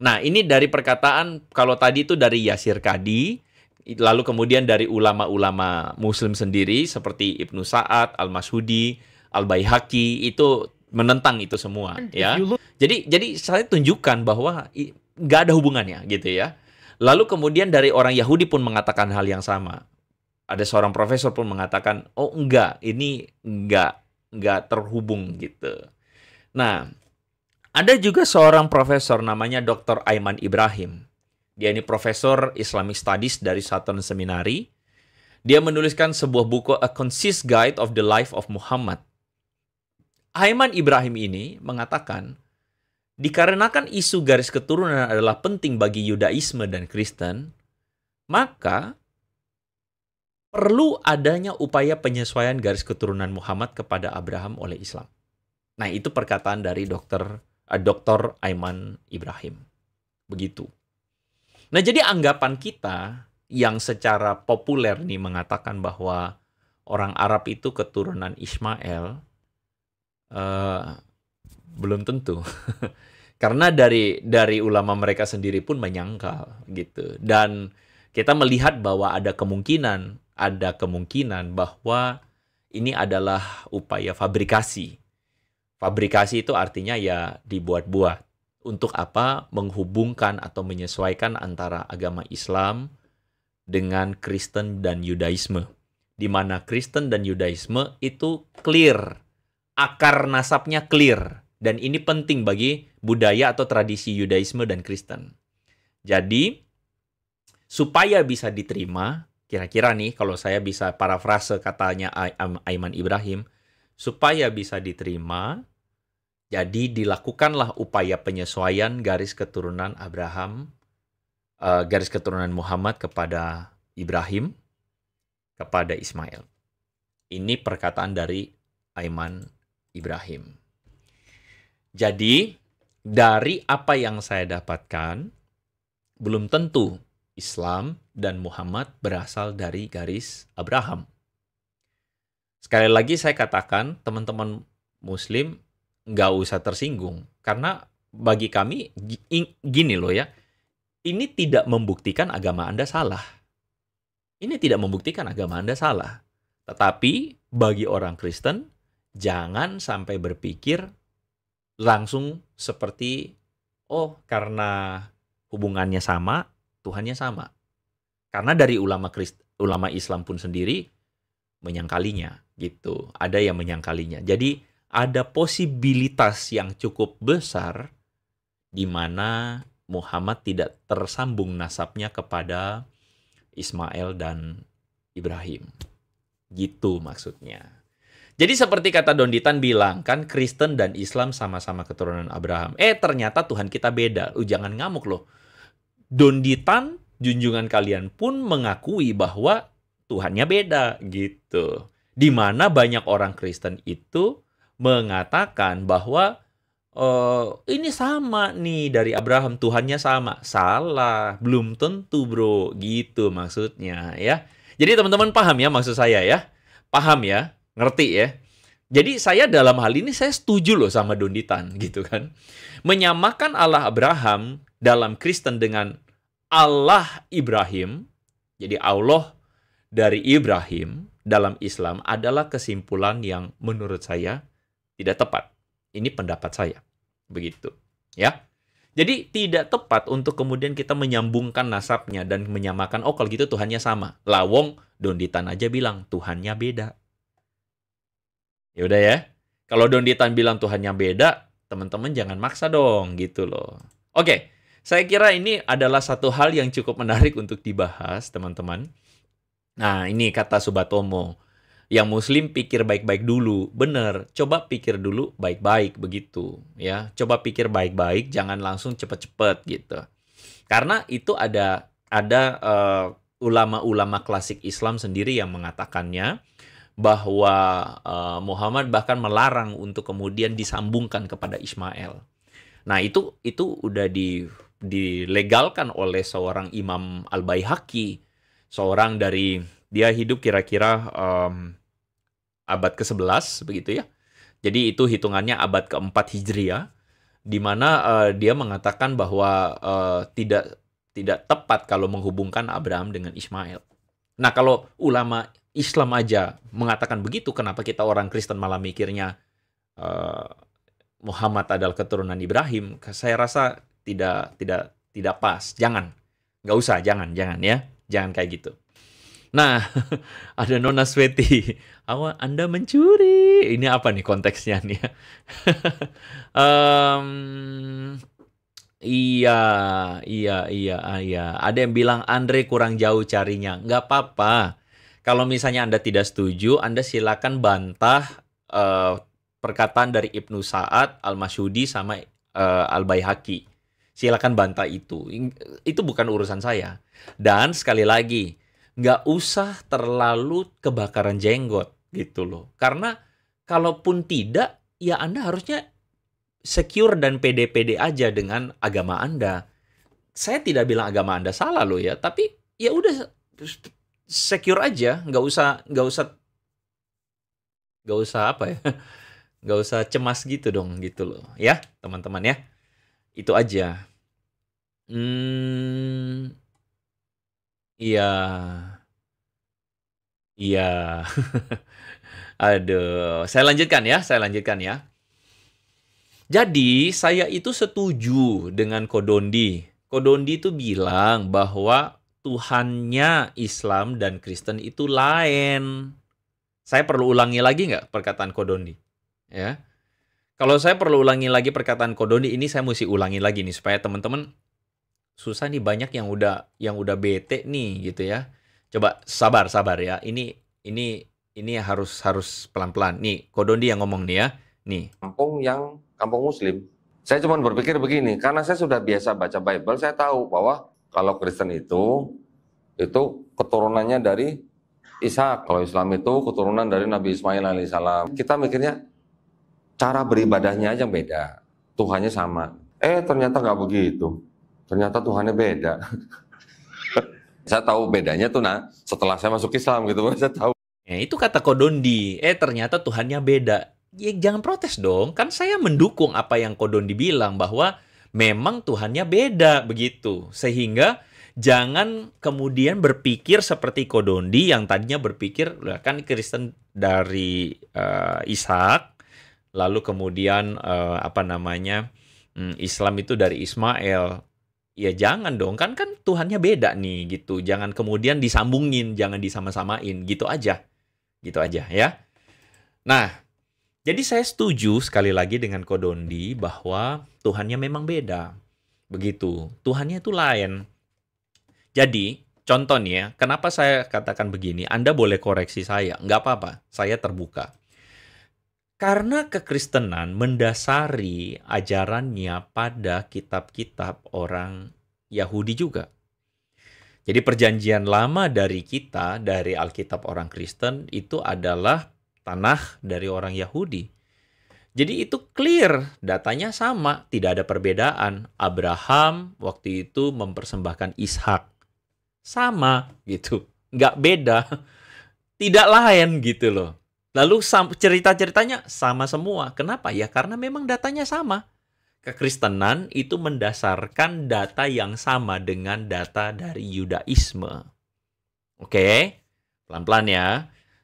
Nah, ini dari perkataan, kalau tadi itu dari Yasir Kadi, lalu kemudian dari ulama-ulama Muslim sendiri, seperti Ibnu Sa'ad, Al-Mashudi, Al-Baihaqi, itu menentang itu semua kan ya. Jadi jadi saya tunjukkan bahwa nggak ada hubungannya gitu ya. Lalu kemudian dari orang Yahudi pun mengatakan hal yang sama. Ada seorang profesor pun mengatakan, oh enggak, ini enggak, enggak terhubung gitu. Nah, ada juga seorang profesor namanya Dr. Aiman Ibrahim. Dia ini profesor Islamic Studies dari Saturn Seminary. Dia menuliskan sebuah buku A Concise Guide of the Life of Muhammad. Aiman Ibrahim ini mengatakan Dikarenakan isu garis keturunan adalah penting bagi Yudaisme dan Kristen, maka perlu adanya upaya penyesuaian garis keturunan Muhammad kepada Abraham oleh Islam. Nah, itu perkataan dari dokter eh, Dr. Aiman Ibrahim. Begitu. Nah, jadi anggapan kita yang secara populer nih mengatakan bahwa orang Arab itu keturunan Ismail uh, eh, belum tentu. karena dari dari ulama mereka sendiri pun menyangkal gitu dan kita melihat bahwa ada kemungkinan ada kemungkinan bahwa ini adalah upaya fabrikasi fabrikasi itu artinya ya dibuat-buat untuk apa menghubungkan atau menyesuaikan antara agama Islam dengan Kristen dan Yudaisme di mana Kristen dan Yudaisme itu clear akar nasabnya clear dan ini penting bagi budaya atau tradisi Yudaisme dan Kristen. Jadi supaya bisa diterima, kira-kira nih kalau saya bisa parafrase katanya Aiman Ibrahim, supaya bisa diterima, jadi dilakukanlah upaya penyesuaian garis keturunan Abraham, eh, garis keturunan Muhammad kepada Ibrahim, kepada Ismail. Ini perkataan dari Aiman Ibrahim. Jadi dari apa yang saya dapatkan, belum tentu Islam dan Muhammad berasal dari garis Abraham. Sekali lagi saya katakan, teman-teman Muslim nggak usah tersinggung. Karena bagi kami, gini loh ya, ini tidak membuktikan agama Anda salah. Ini tidak membuktikan agama Anda salah. Tetapi bagi orang Kristen, jangan sampai berpikir langsung seperti oh karena hubungannya sama, Tuhannya sama. Karena dari ulama Krist, ulama Islam pun sendiri menyangkalinya gitu. Ada yang menyangkalinya. Jadi ada posibilitas yang cukup besar di mana Muhammad tidak tersambung nasabnya kepada Ismail dan Ibrahim. Gitu maksudnya. Jadi seperti kata Donditan bilang, kan Kristen dan Islam sama-sama keturunan Abraham. Eh ternyata Tuhan kita beda. Lu jangan ngamuk loh. Donditan, junjungan kalian pun mengakui bahwa Tuhannya beda gitu. Dimana banyak orang Kristen itu mengatakan bahwa eh, ini sama nih dari Abraham Tuhannya sama salah belum tentu bro gitu maksudnya ya jadi teman-teman paham ya maksud saya ya paham ya Ngerti ya? Jadi saya dalam hal ini saya setuju loh sama Donditan gitu kan. Menyamakan Allah Abraham dalam Kristen dengan Allah Ibrahim, jadi Allah dari Ibrahim dalam Islam adalah kesimpulan yang menurut saya tidak tepat. Ini pendapat saya. Begitu, ya. Jadi tidak tepat untuk kemudian kita menyambungkan nasabnya dan menyamakan oh kalau gitu Tuhannya sama. Lawong Donditan aja bilang Tuhannya beda. Ya udah ya. Kalau Don Ditan bilang Tuhannya beda, teman-teman jangan maksa dong gitu loh. Oke, saya kira ini adalah satu hal yang cukup menarik untuk dibahas, teman-teman. Nah, ini kata Subatomo. Yang muslim pikir baik-baik dulu. Bener, coba pikir dulu baik-baik begitu. ya. Coba pikir baik-baik, jangan langsung cepet-cepet gitu. Karena itu ada ada uh, eh, ulama -ulama klasik Islam sendiri yang mengatakannya bahwa uh, Muhammad bahkan melarang untuk kemudian disambungkan kepada Ismail. Nah, itu itu udah di dilegalkan oleh seorang Imam Al-Baihaqi, seorang dari dia hidup kira-kira um, abad ke-11 begitu ya. Jadi itu hitungannya abad ke-4 Hijriah di mana uh, dia mengatakan bahwa uh, tidak tidak tepat kalau menghubungkan Abraham dengan Ismail. Nah, kalau ulama Islam aja mengatakan begitu, kenapa kita orang Kristen malah mikirnya uh, Muhammad adalah keturunan Ibrahim? Saya rasa tidak tidak tidak pas. Jangan, nggak usah, jangan, jangan ya, jangan kayak gitu. Nah, ada Nona Sweti. Awak Anda mencuri. Ini apa nih konteksnya nih? um, iya, iya, iya, iya. Ada yang bilang Andre kurang jauh carinya. Nggak apa-apa. Kalau misalnya Anda tidak setuju, Anda silakan bantah uh, perkataan dari Ibnu Sa'ad, Al-Masyudi sama uh, eh, al Baihaki. Silakan bantah itu. Itu bukan urusan saya. Dan sekali lagi, nggak usah terlalu kebakaran jenggot gitu loh. Karena kalaupun tidak, ya Anda harusnya secure dan pede-pede aja dengan agama Anda. Saya tidak bilang agama Anda salah loh ya, tapi ya udah secure aja, nggak usah nggak usah nggak usah apa ya, nggak usah cemas gitu dong gitu loh, ya teman-teman ya, itu aja. Hmm, iya, iya. Aduh, saya lanjutkan ya, saya lanjutkan ya. Jadi saya itu setuju dengan Kodondi. Kodondi itu bilang bahwa Tuhannya Islam dan Kristen itu lain. Saya perlu ulangi lagi nggak perkataan Kodoni? Ya. Kalau saya perlu ulangi lagi perkataan Kodoni ini saya mesti ulangi lagi nih supaya teman-teman susah nih banyak yang udah yang udah bete nih gitu ya. Coba sabar sabar ya. Ini ini ini harus harus pelan-pelan. Nih Kodoni yang ngomong nih ya. Nih. Kampung yang kampung muslim. Saya cuma berpikir begini, karena saya sudah biasa baca Bible, saya tahu bahwa kalau Kristen itu itu keturunannya dari Ishak. Kalau Islam itu keturunan dari Nabi Ismail alaihissalam. Kita mikirnya cara beribadahnya aja beda. Tuhannya sama. Eh ternyata nggak begitu. Ternyata Tuhannya beda. saya tahu bedanya tuh nah setelah saya masuk Islam gitu saya tahu. Ya, itu kata Kodondi. Eh ternyata Tuhannya beda. Ya jangan protes dong. Kan saya mendukung apa yang Kodondi bilang bahwa memang Tuhannya beda begitu. Sehingga jangan kemudian berpikir seperti Kodondi yang tadinya berpikir kan Kristen dari uh, Ishak lalu kemudian uh, apa namanya hmm, Islam itu dari Ismail ya jangan dong kan kan Tuhannya beda nih gitu jangan kemudian disambungin jangan disama-samain gitu aja gitu aja ya nah jadi saya setuju sekali lagi dengan Kodondi bahwa Tuhannya memang beda. Begitu. Tuhannya itu lain. Jadi, contohnya, kenapa saya katakan begini, Anda boleh koreksi saya, nggak apa-apa, saya terbuka. Karena kekristenan mendasari ajarannya pada kitab-kitab orang Yahudi juga. Jadi perjanjian lama dari kita, dari Alkitab orang Kristen, itu adalah tanah dari orang Yahudi. Jadi itu clear, datanya sama, tidak ada perbedaan. Abraham waktu itu mempersembahkan Ishak. Sama gitu, nggak beda. Tidak lain gitu loh. Lalu cerita-ceritanya sama semua. Kenapa? Ya karena memang datanya sama. Kekristenan itu mendasarkan data yang sama dengan data dari Yudaisme. Oke, pelan-pelan ya.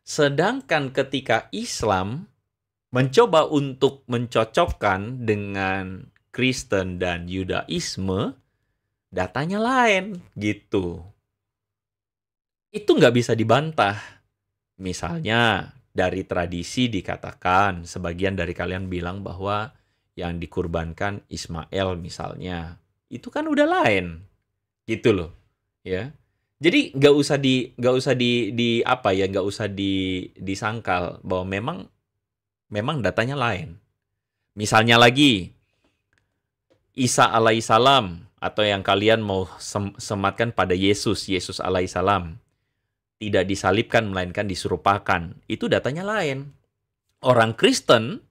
Sedangkan ketika Islam mencoba untuk mencocokkan dengan Kristen dan Yudaisme, datanya lain gitu. Itu nggak bisa dibantah. Misalnya dari tradisi dikatakan, sebagian dari kalian bilang bahwa yang dikurbankan Ismail misalnya, itu kan udah lain gitu loh ya jadi nggak usah di nggak usah di di apa ya nggak usah di disangkal bahwa memang memang datanya lain misalnya lagi Isa alaihissalam atau yang kalian mau sematkan pada Yesus Yesus alaihissalam tidak disalibkan melainkan disurupakan itu datanya lain orang Kristen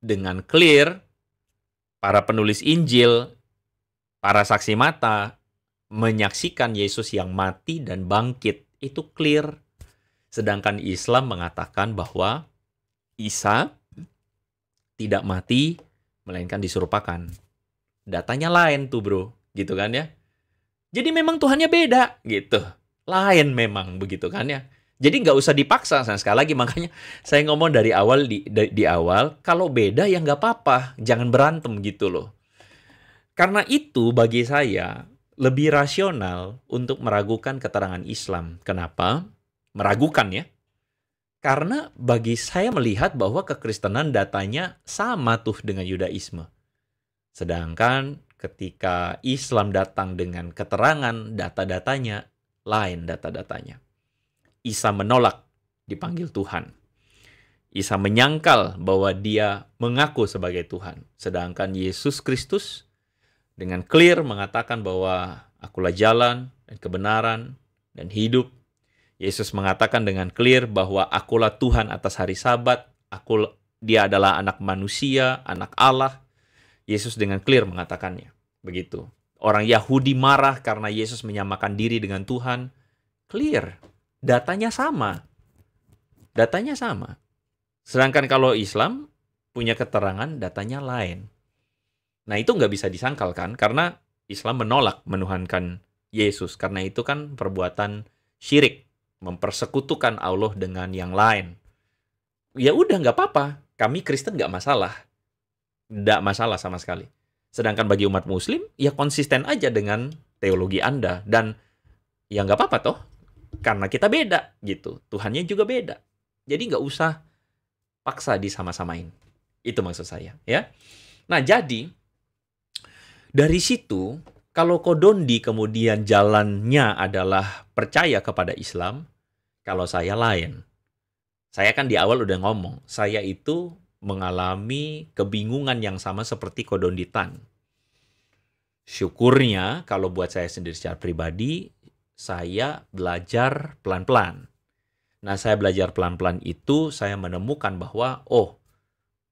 dengan clear para penulis Injil para saksi mata menyaksikan Yesus yang mati dan bangkit. Itu clear. Sedangkan Islam mengatakan bahwa Isa tidak mati melainkan disurupakan. Datanya lain tuh, Bro, gitu kan ya. Jadi memang Tuhannya beda gitu. Lain memang begitu kan ya. Jadi nggak usah dipaksa. Nah, sekali lagi makanya saya ngomong dari awal di, di, di awal kalau beda ya nggak apa-apa, jangan berantem gitu loh. Karena itu bagi saya lebih rasional untuk meragukan keterangan Islam. Kenapa? Meragukan ya. Karena bagi saya melihat bahwa kekristenan datanya sama tuh dengan Yudaisme. Sedangkan ketika Islam datang dengan keterangan data-datanya, lain data-datanya. Isa menolak dipanggil Tuhan. Isa menyangkal bahwa dia mengaku sebagai Tuhan. Sedangkan Yesus Kristus dengan clear mengatakan bahwa akulah jalan dan kebenaran dan hidup. Yesus mengatakan dengan clear bahwa akulah Tuhan atas hari sabat, aku dia adalah anak manusia, anak Allah. Yesus dengan clear mengatakannya. Begitu. Orang Yahudi marah karena Yesus menyamakan diri dengan Tuhan. Clear. Datanya sama. Datanya sama. Sedangkan kalau Islam punya keterangan datanya lain. Nah itu nggak bisa disangkal kan, karena Islam menolak menuhankan Yesus. Karena itu kan perbuatan syirik, mempersekutukan Allah dengan yang lain. Ya udah nggak apa-apa, kami Kristen nggak masalah. Nggak masalah sama sekali. Sedangkan bagi umat muslim, ya konsisten aja dengan teologi Anda. Dan ya nggak apa-apa toh, karena kita beda gitu. Tuhannya juga beda. Jadi nggak usah paksa disama-samain. Itu maksud saya ya. Nah jadi dari situ, kalau Kodondi kemudian jalannya adalah percaya kepada Islam, kalau saya lain. Saya kan di awal udah ngomong, saya itu mengalami kebingungan yang sama seperti Kodondi Tan. Syukurnya kalau buat saya sendiri secara pribadi, saya belajar pelan-pelan. Nah, saya belajar pelan-pelan itu saya menemukan bahwa oh,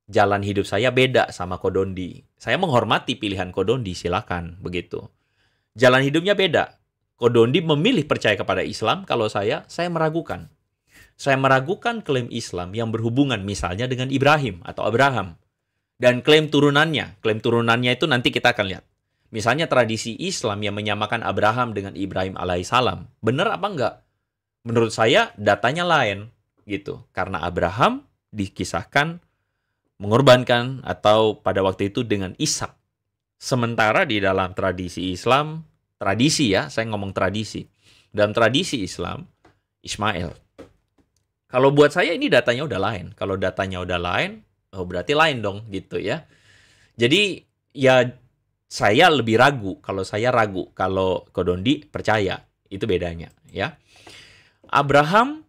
jalan hidup saya beda sama Kodondi saya menghormati pilihan Kodondi, silakan begitu. Jalan hidupnya beda. Kodondi memilih percaya kepada Islam, kalau saya, saya meragukan. Saya meragukan klaim Islam yang berhubungan misalnya dengan Ibrahim atau Abraham. Dan klaim turunannya, klaim turunannya itu nanti kita akan lihat. Misalnya tradisi Islam yang menyamakan Abraham dengan Ibrahim alaihissalam. Benar apa enggak? Menurut saya datanya lain gitu. Karena Abraham dikisahkan mengorbankan atau pada waktu itu dengan isak. Sementara di dalam tradisi Islam, tradisi ya, saya ngomong tradisi. Dalam tradisi Islam, Ismail. Kalau buat saya ini datanya udah lain. Kalau datanya udah lain, oh berarti lain dong gitu ya. Jadi ya saya lebih ragu. Kalau saya ragu, kalau Kodondi percaya. Itu bedanya ya. Abraham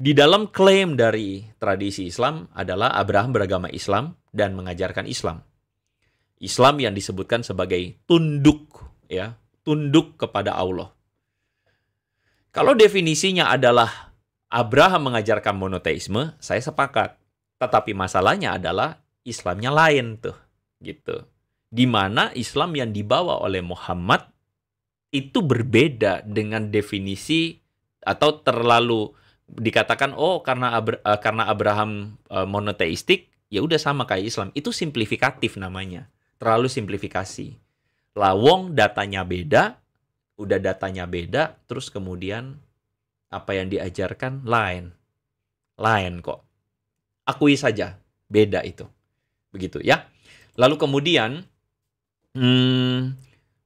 di dalam klaim dari tradisi Islam adalah Abraham beragama Islam dan mengajarkan Islam. Islam yang disebutkan sebagai tunduk ya, tunduk kepada Allah. Kalau definisinya adalah Abraham mengajarkan monoteisme, saya sepakat. Tetapi masalahnya adalah Islamnya lain tuh, gitu. Di mana Islam yang dibawa oleh Muhammad itu berbeda dengan definisi atau terlalu dikatakan oh karena Abra eh, karena Abraham uh, monoteistik ya udah sama kayak Islam itu simplifikatif namanya terlalu simplifikasi lawong datanya beda udah datanya beda terus kemudian apa yang diajarkan lain lain kok akui saja beda itu begitu ya lalu kemudian hmm,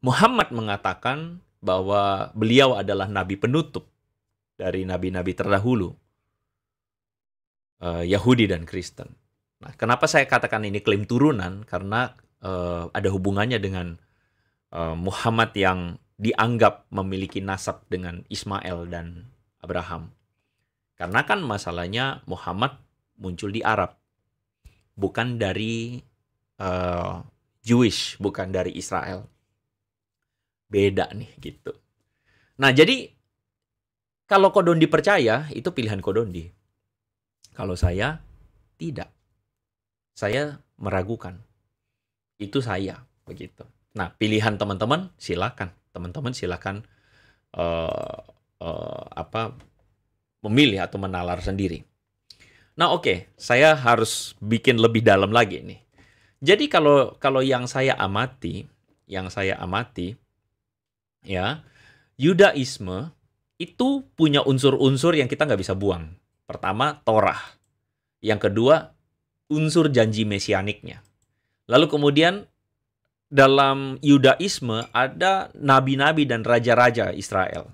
Muhammad mengatakan bahwa beliau adalah nabi penutup dari nabi-nabi terdahulu, eh, Yahudi dan Kristen. Nah, kenapa saya katakan ini klaim turunan? Karena eh, ada hubungannya dengan eh, Muhammad yang dianggap memiliki nasab dengan Ismail dan Abraham. Karena kan masalahnya Muhammad muncul di Arab, bukan dari uh, Jewish, bukan dari Israel. Beda nih gitu. Nah, jadi kalau Kodondi percaya, itu pilihan Kodondi. Kalau saya, tidak. Saya meragukan. Itu saya, begitu. Nah, pilihan teman-teman, silakan. Teman-teman silakan uh, uh, apa memilih atau menalar sendiri. Nah, oke, okay. saya harus bikin lebih dalam lagi nih. Jadi kalau kalau yang saya amati, yang saya amati ya, Yudaisme itu punya unsur-unsur yang kita nggak bisa buang. Pertama, Torah. Yang kedua, unsur janji mesianiknya. Lalu kemudian dalam Yudaisme ada nabi-nabi dan raja-raja Israel.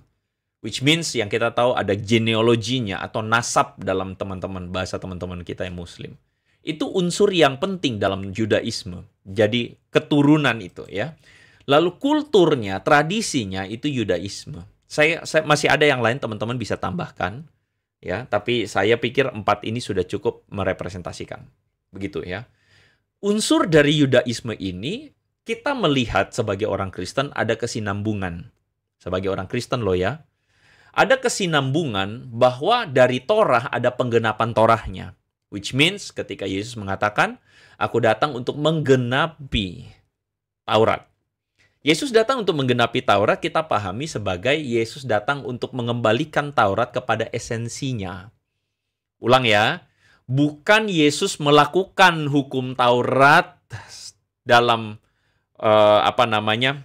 Which means yang kita tahu ada genealoginya atau nasab dalam teman-teman bahasa teman-teman kita yang muslim. Itu unsur yang penting dalam Yudaisme. Jadi keturunan itu ya. Lalu kulturnya, tradisinya itu Yudaisme. Saya, saya masih ada yang lain teman-teman bisa tambahkan ya, tapi saya pikir empat ini sudah cukup merepresentasikan. Begitu ya. Unsur dari Yudaisme ini kita melihat sebagai orang Kristen ada kesinambungan. Sebagai orang Kristen loh ya. Ada kesinambungan bahwa dari Torah ada penggenapan Torahnya. Which means ketika Yesus mengatakan, aku datang untuk menggenapi Taurat. Yesus datang untuk menggenapi Taurat kita pahami sebagai Yesus datang untuk mengembalikan Taurat kepada esensinya. Ulang ya, bukan Yesus melakukan hukum Taurat dalam uh, apa namanya?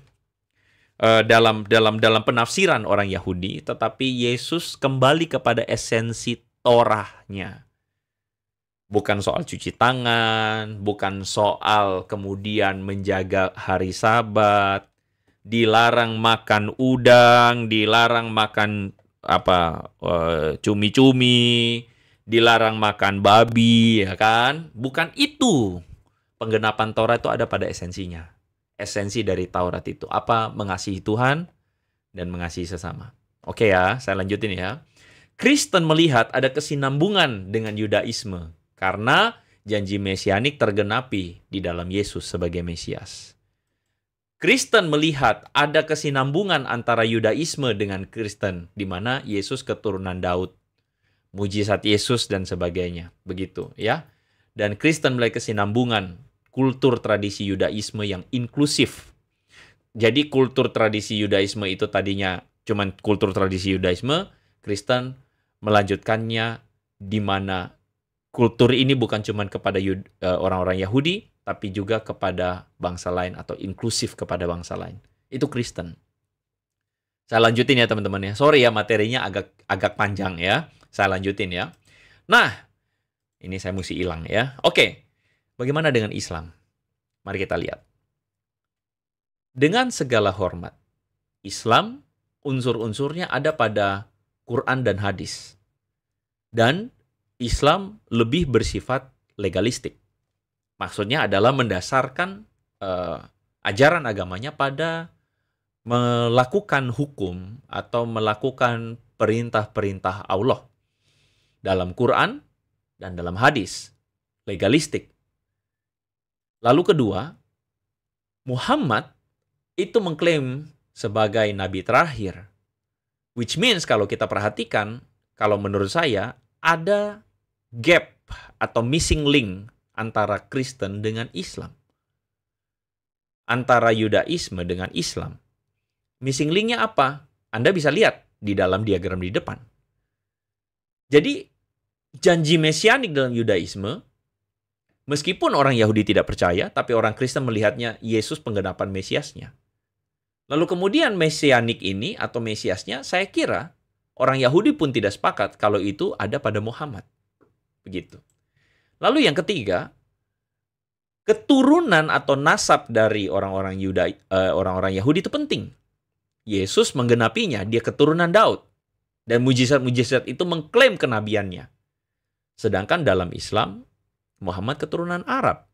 Uh, dalam dalam dalam penafsiran orang Yahudi, tetapi Yesus kembali kepada esensi Torahnya bukan soal cuci tangan, bukan soal kemudian menjaga hari Sabat, dilarang makan udang, dilarang makan apa eh, cumi-cumi, dilarang makan babi, ya kan? Bukan itu. Penggenapan Taurat itu ada pada esensinya. Esensi dari Taurat itu apa? Mengasihi Tuhan dan mengasihi sesama. Oke ya, saya lanjutin ya. Kristen melihat ada kesinambungan dengan Yudaisme karena janji mesianik tergenapi di dalam Yesus sebagai Mesias. Kristen melihat ada kesinambungan antara Yudaisme dengan Kristen, di mana Yesus keturunan Daud, mujizat Yesus dan sebagainya, begitu ya. Dan Kristen mulai kesinambungan kultur tradisi Yudaisme yang inklusif. Jadi kultur tradisi Yudaisme itu tadinya cuman kultur tradisi Yudaisme, Kristen melanjutkannya di mana kultur ini bukan cuma kepada eh, orang-orang Yahudi, tapi juga kepada bangsa lain atau inklusif kepada bangsa lain. Itu Kristen. Saya lanjutin ya teman-teman ya. Sorry ya materinya agak agak panjang ya. Saya lanjutin ya. Nah, ini saya mesti hilang ya. Oke. Bagaimana dengan Islam? Mari kita lihat. Dengan segala hormat, Islam unsur-unsurnya ada pada Quran dan hadis. Dan Islam lebih bersifat legalistik. Maksudnya adalah mendasarkan uh, ajaran agamanya pada melakukan hukum atau melakukan perintah-perintah Allah dalam Quran dan dalam hadis legalistik. Lalu kedua, Muhammad itu mengklaim sebagai nabi terakhir. Which means kalau kita perhatikan, kalau menurut saya ada gap atau missing link antara Kristen dengan Islam. Antara Yudaisme dengan Islam. Missing linknya apa? Anda bisa lihat di dalam diagram di depan. Jadi, janji mesianik dalam Yudaisme, meskipun orang Yahudi tidak percaya, tapi orang Kristen melihatnya Yesus penggenapan Mesiasnya. Lalu kemudian mesianik ini atau Mesiasnya, saya kira orang Yahudi pun tidak sepakat kalau itu ada pada Muhammad. Begitu. Lalu yang ketiga, keturunan atau nasab dari orang-orang Yuda eh, orang-orang Yahudi itu penting. Yesus menggenapinya, dia keturunan Daud. Dan mujizat-mujizat itu mengklaim kenabiannya. Sedangkan dalam Islam, Muhammad keturunan Arab.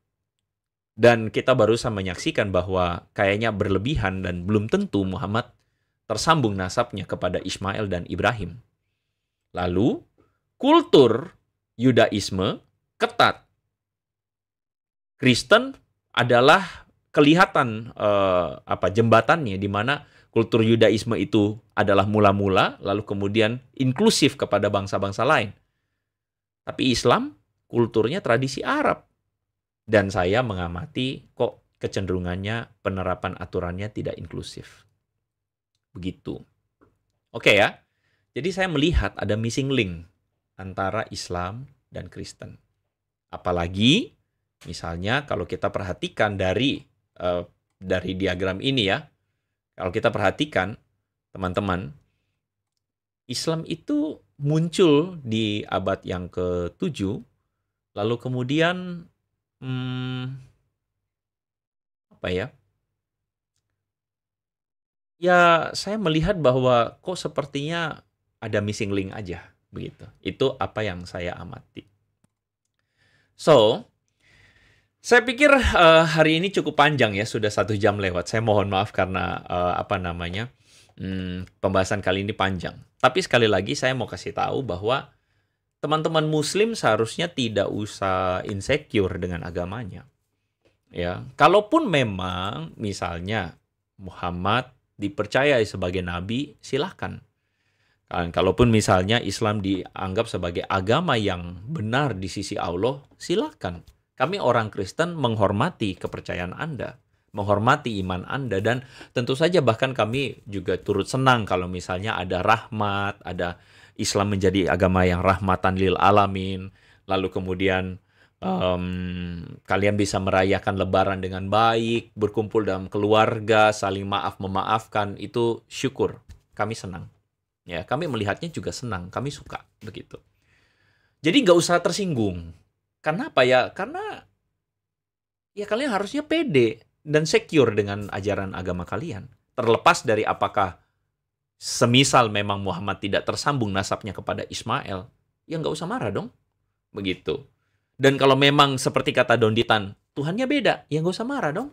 Dan kita baru saja menyaksikan bahwa kayaknya berlebihan dan belum tentu Muhammad tersambung nasabnya kepada Ismail dan Ibrahim. Lalu, kultur Yudaisme ketat. Kristen adalah kelihatan eh, apa jembatannya di mana kultur Yudaisme itu adalah mula-mula lalu kemudian inklusif kepada bangsa-bangsa lain. Tapi Islam kulturnya tradisi Arab. Dan saya mengamati kok kecenderungannya penerapan aturannya tidak inklusif. Begitu. Oke ya. Jadi saya melihat ada missing link antara Islam dan Kristen. Apalagi misalnya kalau kita perhatikan dari uh, dari diagram ini ya, kalau kita perhatikan teman-teman, Islam itu muncul di abad yang ke-7 lalu kemudian hmm, apa ya? Ya, saya melihat bahwa kok sepertinya ada missing link aja begitu. Itu apa yang saya amati. So, saya pikir uh, hari ini cukup panjang ya, sudah satu jam lewat. Saya mohon maaf karena uh, apa namanya hmm, pembahasan kali ini panjang. Tapi sekali lagi saya mau kasih tahu bahwa teman-teman Muslim seharusnya tidak usah insecure dengan agamanya. Ya, kalaupun memang misalnya Muhammad dipercaya sebagai nabi, silahkan Kan, kalaupun misalnya Islam dianggap sebagai agama yang benar di sisi Allah, silakan. Kami orang Kristen menghormati kepercayaan Anda, menghormati iman Anda dan tentu saja bahkan kami juga turut senang kalau misalnya ada rahmat, ada Islam menjadi agama yang rahmatan lil alamin, lalu kemudian um, kalian bisa merayakan lebaran dengan baik, berkumpul dalam keluarga, saling maaf memaafkan, itu syukur. Kami senang. Ya, kami melihatnya juga senang, kami suka begitu. Jadi nggak usah tersinggung. Kenapa ya? Karena ya kalian harusnya pede dan secure dengan ajaran agama kalian. Terlepas dari apakah semisal memang Muhammad tidak tersambung nasabnya kepada Ismail, ya nggak usah marah dong. Begitu. Dan kalau memang seperti kata Don Donditan, Tuhannya beda, ya nggak usah marah dong.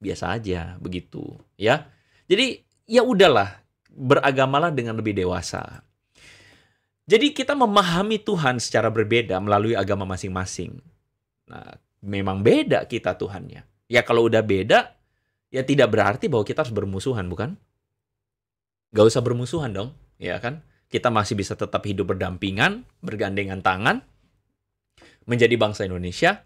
Biasa aja, begitu. Ya, jadi ya udahlah beragamalah dengan lebih dewasa. Jadi kita memahami Tuhan secara berbeda melalui agama masing-masing. Nah, memang beda kita Tuhannya. Ya kalau udah beda, ya tidak berarti bahwa kita harus bermusuhan, bukan? Gak usah bermusuhan dong, ya kan? Kita masih bisa tetap hidup berdampingan, bergandengan tangan, menjadi bangsa Indonesia,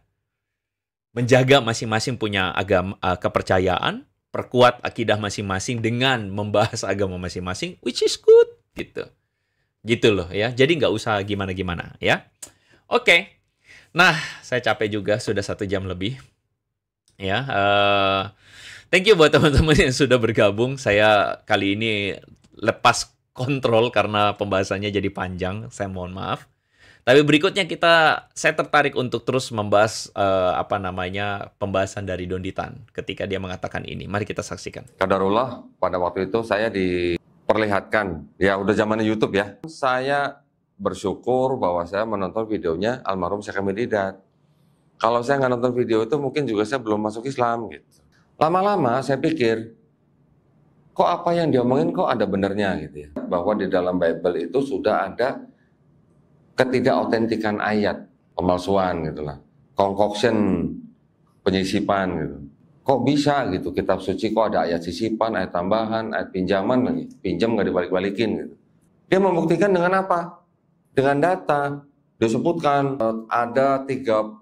menjaga masing-masing punya agama eh, kepercayaan, perkuat akidah masing-masing dengan membahas agama masing-masing, which is good gitu. Gitu loh ya. Jadi nggak usah gimana-gimana ya. Oke. Okay. Nah, saya capek juga sudah satu jam lebih. Ya, uh, thank you buat teman-teman yang sudah bergabung. Saya kali ini lepas kontrol karena pembahasannya jadi panjang. Saya mohon maaf. Tapi berikutnya kita saya tertarik untuk terus membahas uh, apa namanya pembahasan dari Don Ditan ketika dia mengatakan ini. Mari kita saksikan. Kadarullah pada waktu itu saya diperlihatkan ya udah zaman YouTube ya. Saya bersyukur bahwa saya menonton videonya almarhum Syekh Mididat. Kalau saya nggak nonton video itu mungkin juga saya belum masuk Islam gitu. Lama-lama saya pikir kok apa yang diomongin kok ada benernya gitu ya. Bahwa di dalam Bible itu sudah ada ketidakotentikan ayat, pemalsuan gitulah, concoction, penyisipan gitu. Kok bisa gitu kitab suci kok ada ayat sisipan, ayat tambahan, ayat pinjaman lagi, pinjam nggak dibalik-balikin gitu. Dia membuktikan dengan apa? Dengan data. Disebutkan eh, ada 32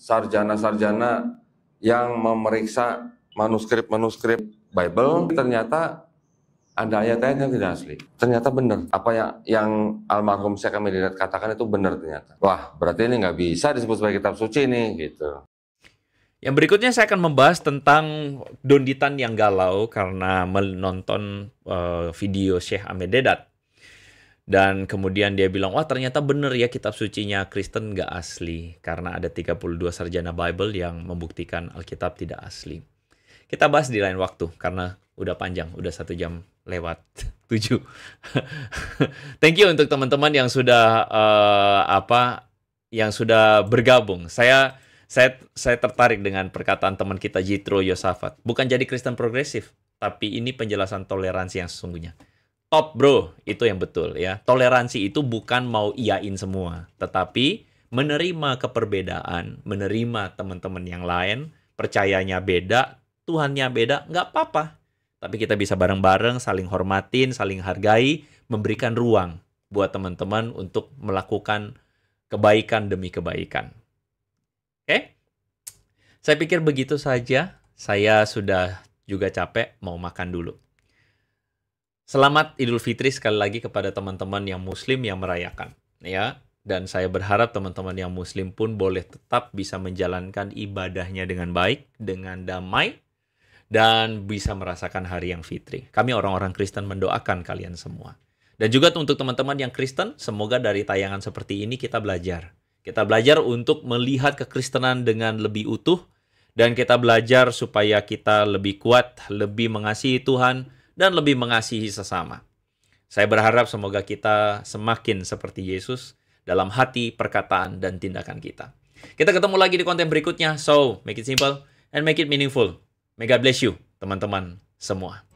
sarjana-sarjana yang memeriksa manuskrip-manuskrip Bible ternyata ada ayat-ayatnya ayat tidak asli. Ternyata benar. Apa yang, yang almarhum saya kami lihat katakan itu benar ternyata. Wah, berarti ini nggak bisa disebut sebagai kitab suci ini. gitu. Yang berikutnya saya akan membahas tentang donditan yang galau karena menonton uh, video Syekh Ahmed Dedat. Dan kemudian dia bilang, wah ternyata benar ya kitab sucinya Kristen nggak asli. Karena ada 32 sarjana Bible yang membuktikan Alkitab tidak asli. Kita bahas di lain waktu karena udah panjang, udah satu jam lewat tujuh. Thank you untuk teman-teman yang sudah uh, apa yang sudah bergabung. Saya saya saya tertarik dengan perkataan teman kita Jitro Yosafat. Bukan jadi Kristen progresif, tapi ini penjelasan toleransi yang sesungguhnya. Top bro, itu yang betul ya. Toleransi itu bukan mau iain semua, tetapi menerima keperbedaan, menerima teman-teman yang lain, percayanya beda, Tuhannya beda, nggak apa-apa tapi kita bisa bareng-bareng saling hormatin, saling hargai, memberikan ruang buat teman-teman untuk melakukan kebaikan demi kebaikan. Oke? Okay? Saya pikir begitu saja. Saya sudah juga capek mau makan dulu. Selamat Idul Fitri sekali lagi kepada teman-teman yang muslim yang merayakan ya dan saya berharap teman-teman yang muslim pun boleh tetap bisa menjalankan ibadahnya dengan baik, dengan damai dan bisa merasakan hari yang fitri. Kami orang-orang Kristen mendoakan kalian semua. Dan juga untuk teman-teman yang Kristen, semoga dari tayangan seperti ini kita belajar. Kita belajar untuk melihat kekristenan dengan lebih utuh dan kita belajar supaya kita lebih kuat, lebih mengasihi Tuhan dan lebih mengasihi sesama. Saya berharap semoga kita semakin seperti Yesus dalam hati, perkataan dan tindakan kita. Kita ketemu lagi di konten berikutnya. So, make it simple and make it meaningful. Mega bless you, teman-teman semua.